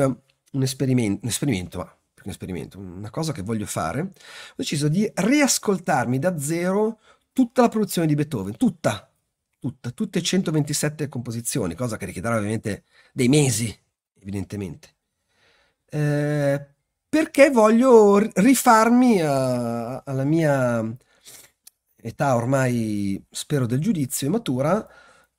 un esperimento, un esperimento, ma un esperimento, una cosa che voglio fare, ho deciso di riascoltarmi da zero tutta la produzione di Beethoven, tutta, tutta, tutte 127 composizioni, cosa che richiederà ovviamente dei mesi, evidentemente. Eh, perché voglio rifarmi a, eh, alla mia età ormai, spero, del giudizio e matura,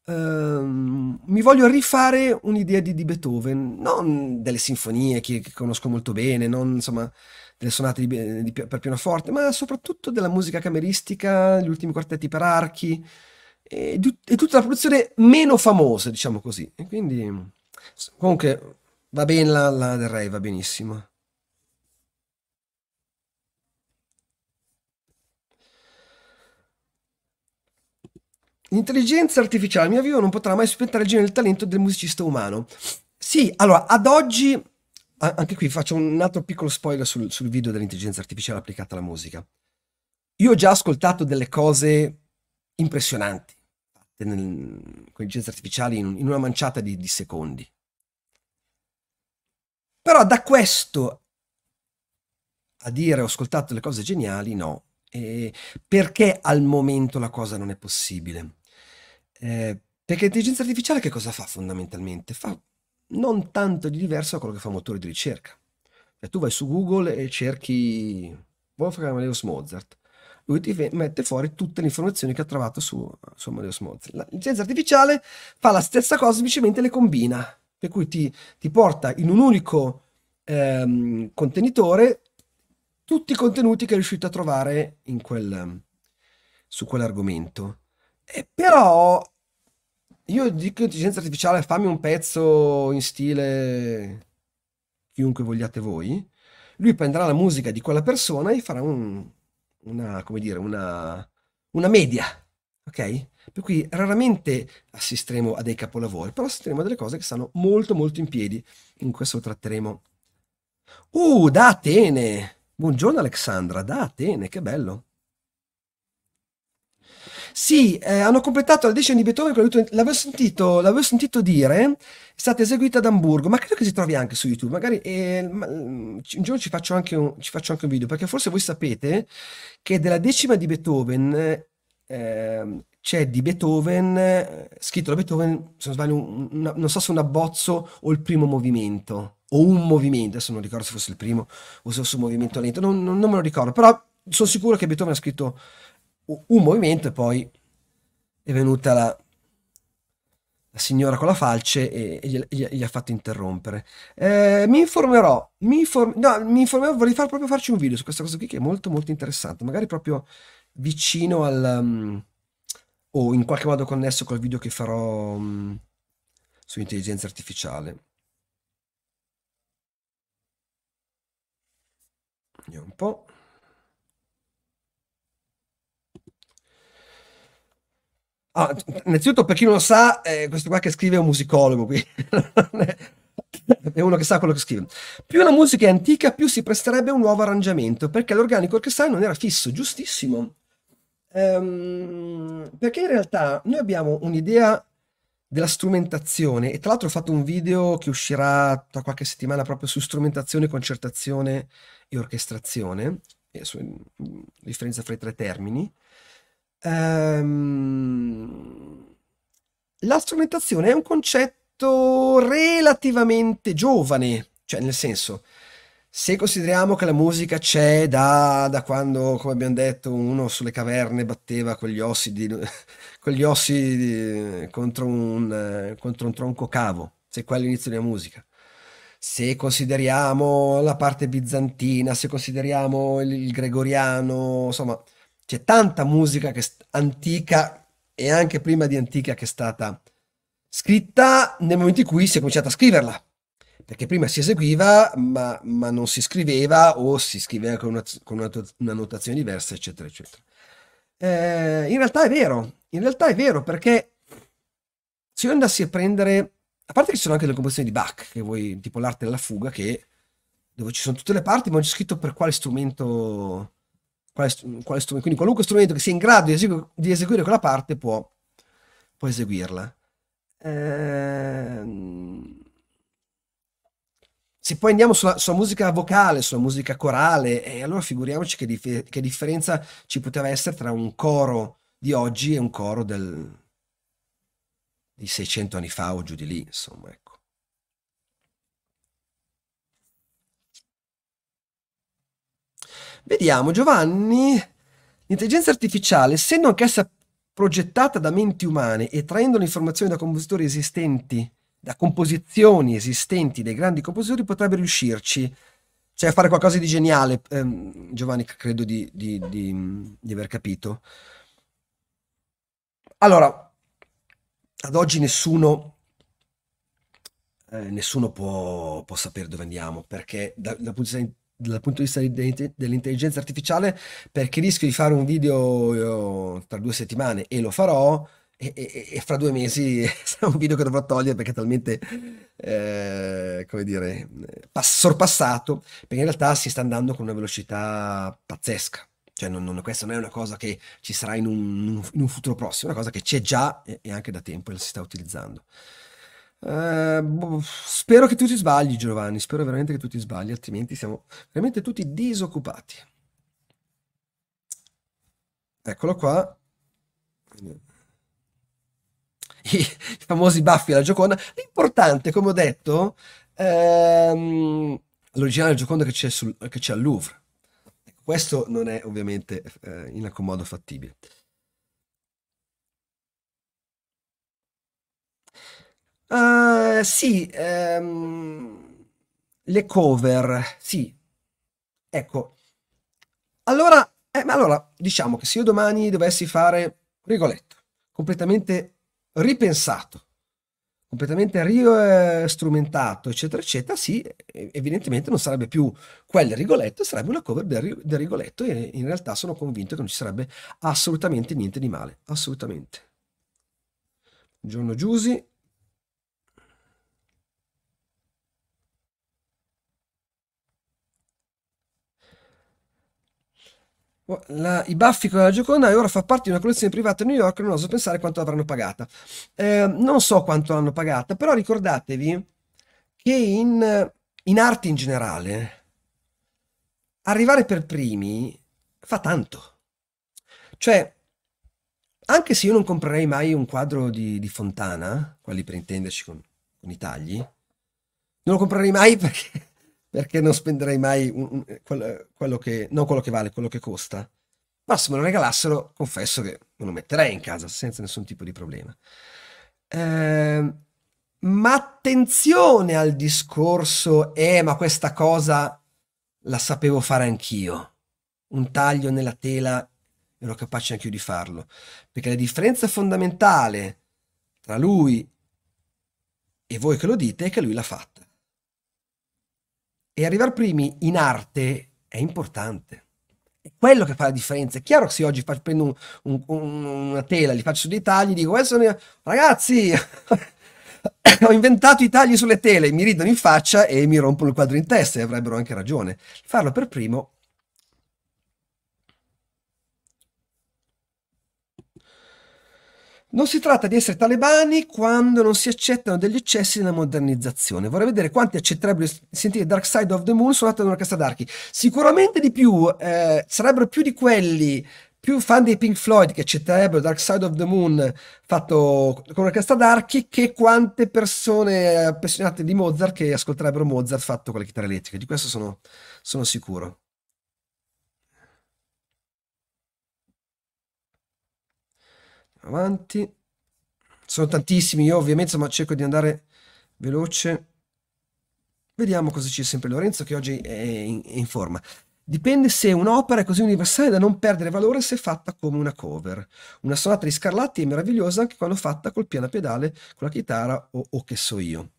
ehm, mi voglio rifare un'idea di, di, Beethoven, non delle sinfonie che, che, conosco molto bene, non insomma delle sonate di, di, per pianoforte, ma soprattutto della musica cameristica, gli ultimi quartetti per archi e, e tutta la produzione meno famosa, diciamo così. E quindi, comunque, va bene la, la del Rey, va benissimo. L'intelligenza artificiale, a mio avviso, non potrà mai spettargire il talento del musicista umano. Sì, allora, ad oggi, anche qui faccio un altro piccolo spoiler sul, sul video dell'intelligenza artificiale applicata alla musica. Io ho già ascoltato delle cose impressionanti fatte nel, con l'intelligenza artificiale in, in, una manciata di, di secondi. Però da questo a dire ho ascoltato le cose geniali, no. E perché al momento la cosa non è possibile? Eh, perché l'intelligenza artificiale che cosa fa fondamentalmente? Fa non tanto di diverso da quello che fa un motore di ricerca. Cioè, tu vai su Google e cerchi Wolfgang Amadeus Mozart. Lui ti mette fuori tutte le informazioni che ha trovato su, su Amadeus Mozart. L'intelligenza artificiale fa la stessa cosa, semplicemente le combina. Per cui ti, ti porta in un unico ehm, contenitore tutti i contenuti che è riuscito a trovare quel, su quell'argomento. Eh, però io dico intelligenza artificiale, fammi un pezzo in stile chiunque vogliate voi. Lui prenderà la musica di quella persona e farà un, una, come dire, una, una media, ok? Per cui raramente assisteremo a dei capolavori, però assisteremo a delle cose che stanno molto molto in piedi. In questo lo tratteremo. Uh, da Atene! Buongiorno Alexandra, da Atene, che bello! Sì, eh, hanno completato la decima di Beethoven, l'avevo l'avevo sentito, l'avevo sentito dire, è stata eseguita ad Amburgo, ma credo che si trovi anche su YouTube, magari eh, ma, mm, un giorno ci faccio, anche un, ci faccio anche un video, perché forse voi sapete che della decima di Beethoven eh, ehm, c'è di Beethoven, eh, scritto da Beethoven, se non sbaglio, un, una, non so se un abbozzo o il primo movimento, o un movimento, adesso non ricordo se fosse il primo o se fosse un movimento lento, non, non, non me lo ricordo, però sono sicuro che Beethoven ha scritto un movimento e poi è venuta la, la signora con la falce e, e, gli, gli, ha fatto interrompere. Eh, mi informerò, mi, inform- no, mi informerò, vorrei far, proprio farci un video su questa cosa qui che è molto molto interessante, magari proprio vicino al... Um, o in qualche modo connesso col video che farò um, su intelligenza artificiale. Vediamo un po'. Ah, innanzitutto, per chi non lo sa, eh, questo qua che scrive è un musicologo, qui. è uno che sa quello che scrive. Più una musica è antica, più si presterebbe a un nuovo arrangiamento, perché l'organico orchestrale non era fisso, giustissimo. Ehm, perché in realtà noi abbiamo un'idea della strumentazione, e tra l'altro ho fatto un video che uscirà tra qualche settimana proprio su strumentazione, concertazione e orchestrazione, e su, in, differenza fra i tre termini Um, la strumentazione è un concetto relativamente giovane, cioè nel senso, se consideriamo che la musica c'è da, da, quando, come abbiamo detto, uno sulle caverne batteva con gli ossi, di, con gli ossi di, contro, un, contro un tronco cavo, se qua è l'inizio della musica se consideriamo la parte bizantina, se consideriamo il, il, gregoriano, insomma, c'è tanta musica che, antica e anche prima di antica che è stata scritta nel momento in cui si è cominciato a scriverla, perché prima si eseguiva ma, ma non si scriveva o si scriveva con una, con una, una notazione diversa, eccetera, eccetera. Eh, in realtà è vero, in realtà è vero perché se io andassi a prendere, a parte che ci sono anche le composizioni di Bach, che vuoi, tipo l'arte della fuga, che dove ci sono tutte le parti, ma non c'è scritto per quale strumento quale, quale quindi qualunque strumento che sia in grado di, esegu di eseguire quella parte può, può eseguirla. Ehm... Se poi andiamo sulla, sulla, musica vocale, sulla musica corale, eh, allora figuriamoci che, dif che, differenza ci poteva essere tra un coro di oggi e un coro del... di 600 anni fa o giù di lì, insomma. Ecco. Vediamo, Giovanni, l'intelligenza artificiale, essendo anch'essa progettata da menti umane e traendo le informazioni da compositori esistenti, da composizioni esistenti dei grandi compositori, potrebbe riuscirci. Cioè fare qualcosa di geniale, ehm, Giovanni, credo di, di, di, di aver capito. Allora, ad oggi nessuno eh, nessuno può, può, sapere dove andiamo perché dal punto di vista dal punto di vista dell'intelligenza artificiale perché rischio di fare un video io, eh, tra due settimane e lo farò e, e, e, fra due mesi sarà un video che dovrò togliere perché è talmente, eh, come dire, sorpassato, perché in realtà si sta andando con una velocità pazzesca. Cioè non, non, questa non è una cosa che ci sarà in un, in un futuro prossimo, è una cosa che c'è già e, e anche da tempo e si sta utilizzando. Eh, boh, spero che tu ti sbagli, Giovanni. Spero veramente che tu ti sbagli, altrimenti siamo veramente tutti disoccupati. Eccolo qua. I famosi baffi alla Gioconda. L'importante, come ho detto, ehm, l'originale Gioconda che c'è, sul, che c'è al Louvre. Questo non è ovviamente eh, in alcun modo fattibile. Eh, sì, um, le cover, sì. Ecco, allora, eh, ma allora, diciamo che se io domani dovessi fare Rigoletto, completamente ripensato, completamente ristrumentato, eccetera, eccetera, sì, evidentemente non sarebbe più quel Rigoletto, sarebbe una cover del, del Rigoletto e in realtà sono convinto che non ci sarebbe assolutamente niente di male, assolutamente. Buongiorno Giusy. la, I baffi con la Gioconda ora fa parte di una collezione privata a New York, non oso pensare quanto avranno pagata. Eh, non so quanto l'hanno pagata, però ricordatevi che in, in arte in generale arrivare per primi fa tanto. Cioè, anche se io non comprerei mai un quadro di, di Fontana, quelli per intenderci con, con i tagli, non lo comprerei mai perché perché non spenderei mai un, un, eh, quello, eh, quello che, non quello che vale, quello che costa. Ma se me lo regalassero, confesso che me lo metterei in casa senza nessun tipo di problema. Eh, ma attenzione al discorso, eh, ma questa cosa la sapevo fare anch'io. Un taglio nella tela ero capace anch'io di farlo. Perché la differenza fondamentale tra lui e voi che lo dite è che lui l'ha fatto e arrivare primi in arte è importante. È quello che fa la differenza. È chiaro che se oggi faccio, prendo un, un, un, una tela, li faccio dei tagli, dico adesso ne... ragazzi ho inventato i tagli sulle tele, mi ridono in faccia e mi rompono il quadro in testa e avrebbero anche ragione. Farlo per primo Non si tratta di essere talebani quando non si accettano degli eccessi nella modernizzazione. Vorrei vedere quanti accetterebbero sentire Dark Side of the Moon suonato da una cassa d'archi. Sicuramente di più, eh, sarebbero più di quelli più fan dei Pink Floyd che accetterebbero Dark Side of the Moon fatto con una cassa d'archi che quante persone appassionate di Mozart che ascolterebbero Mozart fatto con la chitarra elettrica. Di questo sono, sono sicuro. avanti sono tantissimi io ovviamente ma cerco di andare veloce vediamo cosa c'è sempre Lorenzo che oggi è in, è in forma Dipende se un'opera è così universale da non perdere valore se fatta come una cover. Una sonata di Scarlatti è meravigliosa anche quando fatta col piano a pedale, con la chitarra o, o che so io.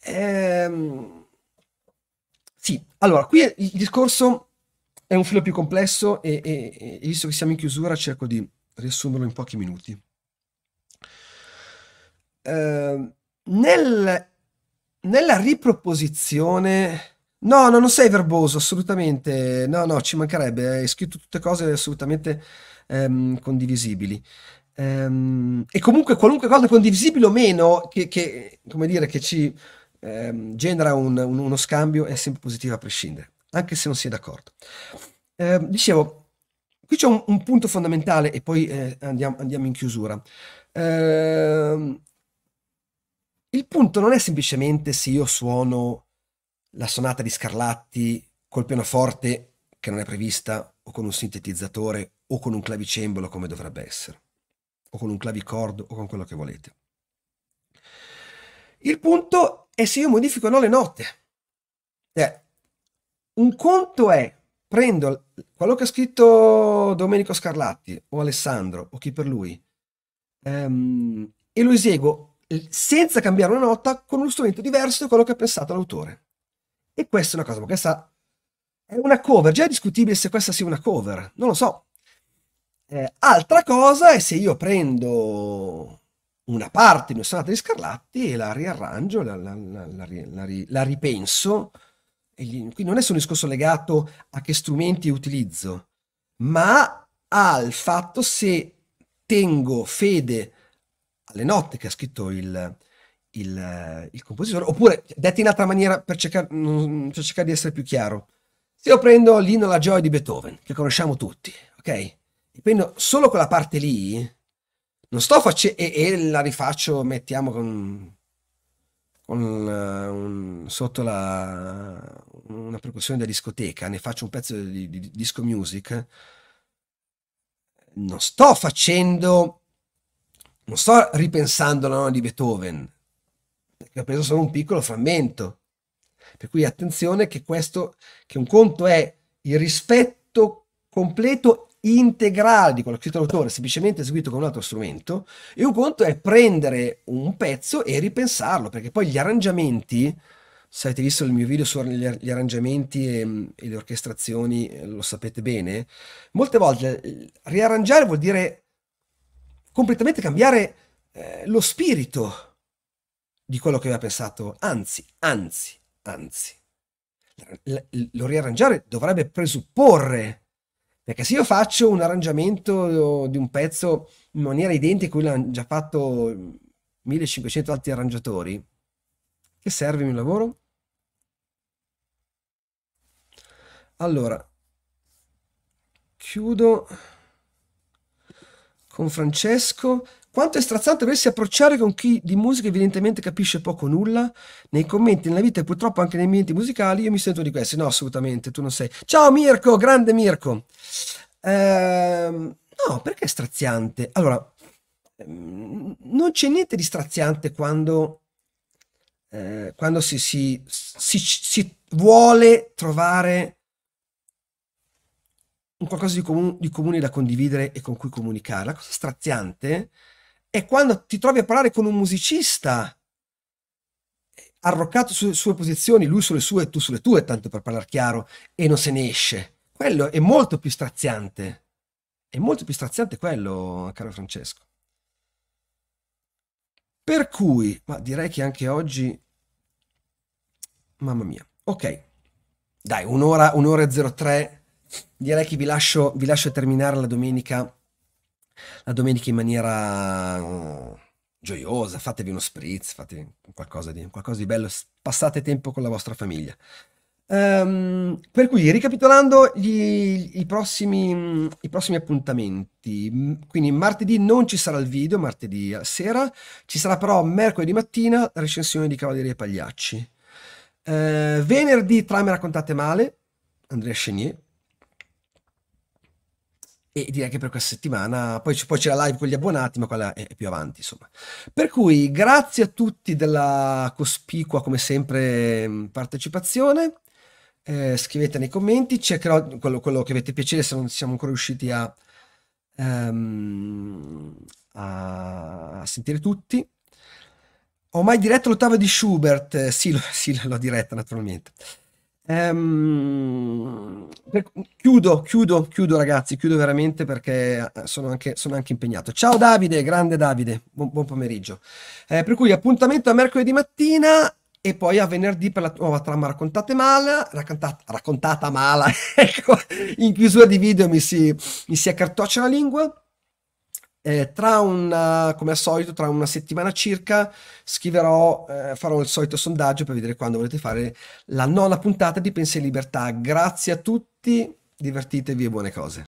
Ehm... Sì, allora, qui il discorso è un filo più complesso e, e, e visto che siamo in chiusura cerco di, riassumerlo in pochi minuti. Eh, nel, nella riproposizione... No, no, non sei verboso, assolutamente. No, no, ci mancherebbe. Hai scritto tutte cose assolutamente ehm, condivisibili. Ehm, e comunque qualunque cosa condivisibile o meno, che, che come dire, che ci ehm, genera un, un, uno scambio, è sempre positiva a prescindere, anche se non si è d'accordo. Ehm, dicevo, Qui c'è un, un, punto fondamentale e poi eh, andiamo, andiamo, in chiusura. Eh, il punto non è semplicemente se io suono la sonata di Scarlatti col pianoforte che non è prevista o con un sintetizzatore o con un clavicembalo come dovrebbe essere o con un clavicordo o con quello che volete. Il punto è se io modifico o no le note. Cioè, un conto è prendo quello che ha scritto Domenico Scarlatti o Alessandro o chi per lui ehm, e lo eseguo senza cambiare una nota con uno strumento diverso da quello che ha pensato l'autore. E questa è una cosa, ma questa è una cover, già è discutibile se questa sia una cover, non lo so. Eh, altra cosa è se io prendo una parte di una sonata di Scarlatti e la riarrangio, la, la, la, la ripenso, quindi non è solo un discorso legato a che strumenti utilizzo, ma al fatto se tengo fede alle note che ha scritto il, il, il compositore, oppure, cioè, detta in altra maniera, per cercare, per cercare, di essere più chiaro, se io prendo l'inno alla gioia di Beethoven, che conosciamo tutti, ok? E prendo solo quella parte lì, non sto facendo, e, e la rifaccio, mettiamo con con eh, un, sotto la, una percussione da discoteca, ne faccio un pezzo di, di, disco music, non sto facendo, non sto ripensando la nonna di Beethoven, perché ho preso solo un piccolo frammento. Per cui attenzione che questo, che un conto è il rispetto completo integrale di quello che scritto l'autore, semplicemente eseguito con un altro strumento, e un conto è prendere un pezzo e ripensarlo, perché poi gli arrangiamenti, se avete visto il mio video sugli arrangiamenti e, mm, e, le orchestrazioni, eh, lo sapete bene, molte volte eh, riarrangiare vuol dire completamente cambiare eh, lo spirito di quello che aveva pensato, anzi, anzi, anzi. Lo riarrangiare dovrebbe presupporre perché se io faccio un arrangiamento di un pezzo in maniera identica a quello che hanno già fatto 1500 altri arrangiatori, che serve il mio lavoro? Allora, chiudo con Francesco. Quanto è straziante doversi approcciare con chi di musica evidentemente capisce poco o nulla? Nei commenti, nella vita e purtroppo anche nei ambienti musicali, io mi sento di questi. No, assolutamente, tu non sei. Ciao Mirko, grande Mirko. Ehm, no, perché è straziante? Allora, ehm, non c'è niente di straziante quando, eh, quando si, si, si, si, vuole trovare un qualcosa di, comu- di comune da condividere e con cui comunicare. La cosa straziante è è quando ti trovi a parlare con un musicista arroccato sulle sue posizioni, lui sulle sue e tu sulle tue, tanto per parlare chiaro, e non se ne esce. Quello è molto più straziante. È molto più straziante quello, caro Francesco. Per cui, ma direi che anche oggi... Mamma mia. Ok. Dai, un'ora, un'ora e 03. Direi che vi lascio, vi lascio terminare la domenica la domenica in maniera mm, gioiosa, fatevi uno spritz, fatevi qualcosa di, qualcosa di bello, passate tempo con la vostra famiglia. Um, per cui, ricapitolando gli, i, prossimi, mm, i, prossimi, appuntamenti, mm, quindi martedì non ci sarà il video, martedì sera, ci sarà però mercoledì mattina la recensione di Cavalieri e Pagliacci. Uh, venerdì me raccontate male, Andrea Chenier, e direi che per questa settimana, poi, poi c'è la live con gli abbonati, ma quella è, è più avanti, insomma. Per cui grazie a tutti della cospicua, come sempre, partecipazione. Eh, scrivete nei commenti, cercherò quello, quello, che avete piacere se non siamo ancora riusciti a, um, a sentire tutti. Ho mai diretto l'ottava di Schubert? Eh, sì, lo, sì l'ho diretta naturalmente. Ehm, per, chiudo, chiudo, chiudo ragazzi, chiudo veramente perché eh, sono anche, sono anche impegnato. Ciao Davide, grande Davide, buon, buon pomeriggio. Eh, per cui appuntamento a mercoledì mattina e poi a venerdì per la nuova trama raccontate male, raccontata, raccontata mala, ecco, in chiusura di video mi si, mi si accartoccia la lingua. Eh, tra un, eh, come al solito, tra una settimana circa scriverò, eh, farò il solito sondaggio per vedere quando volete fare la nona puntata di in Libertà. Grazie a tutti, divertitevi e buone cose.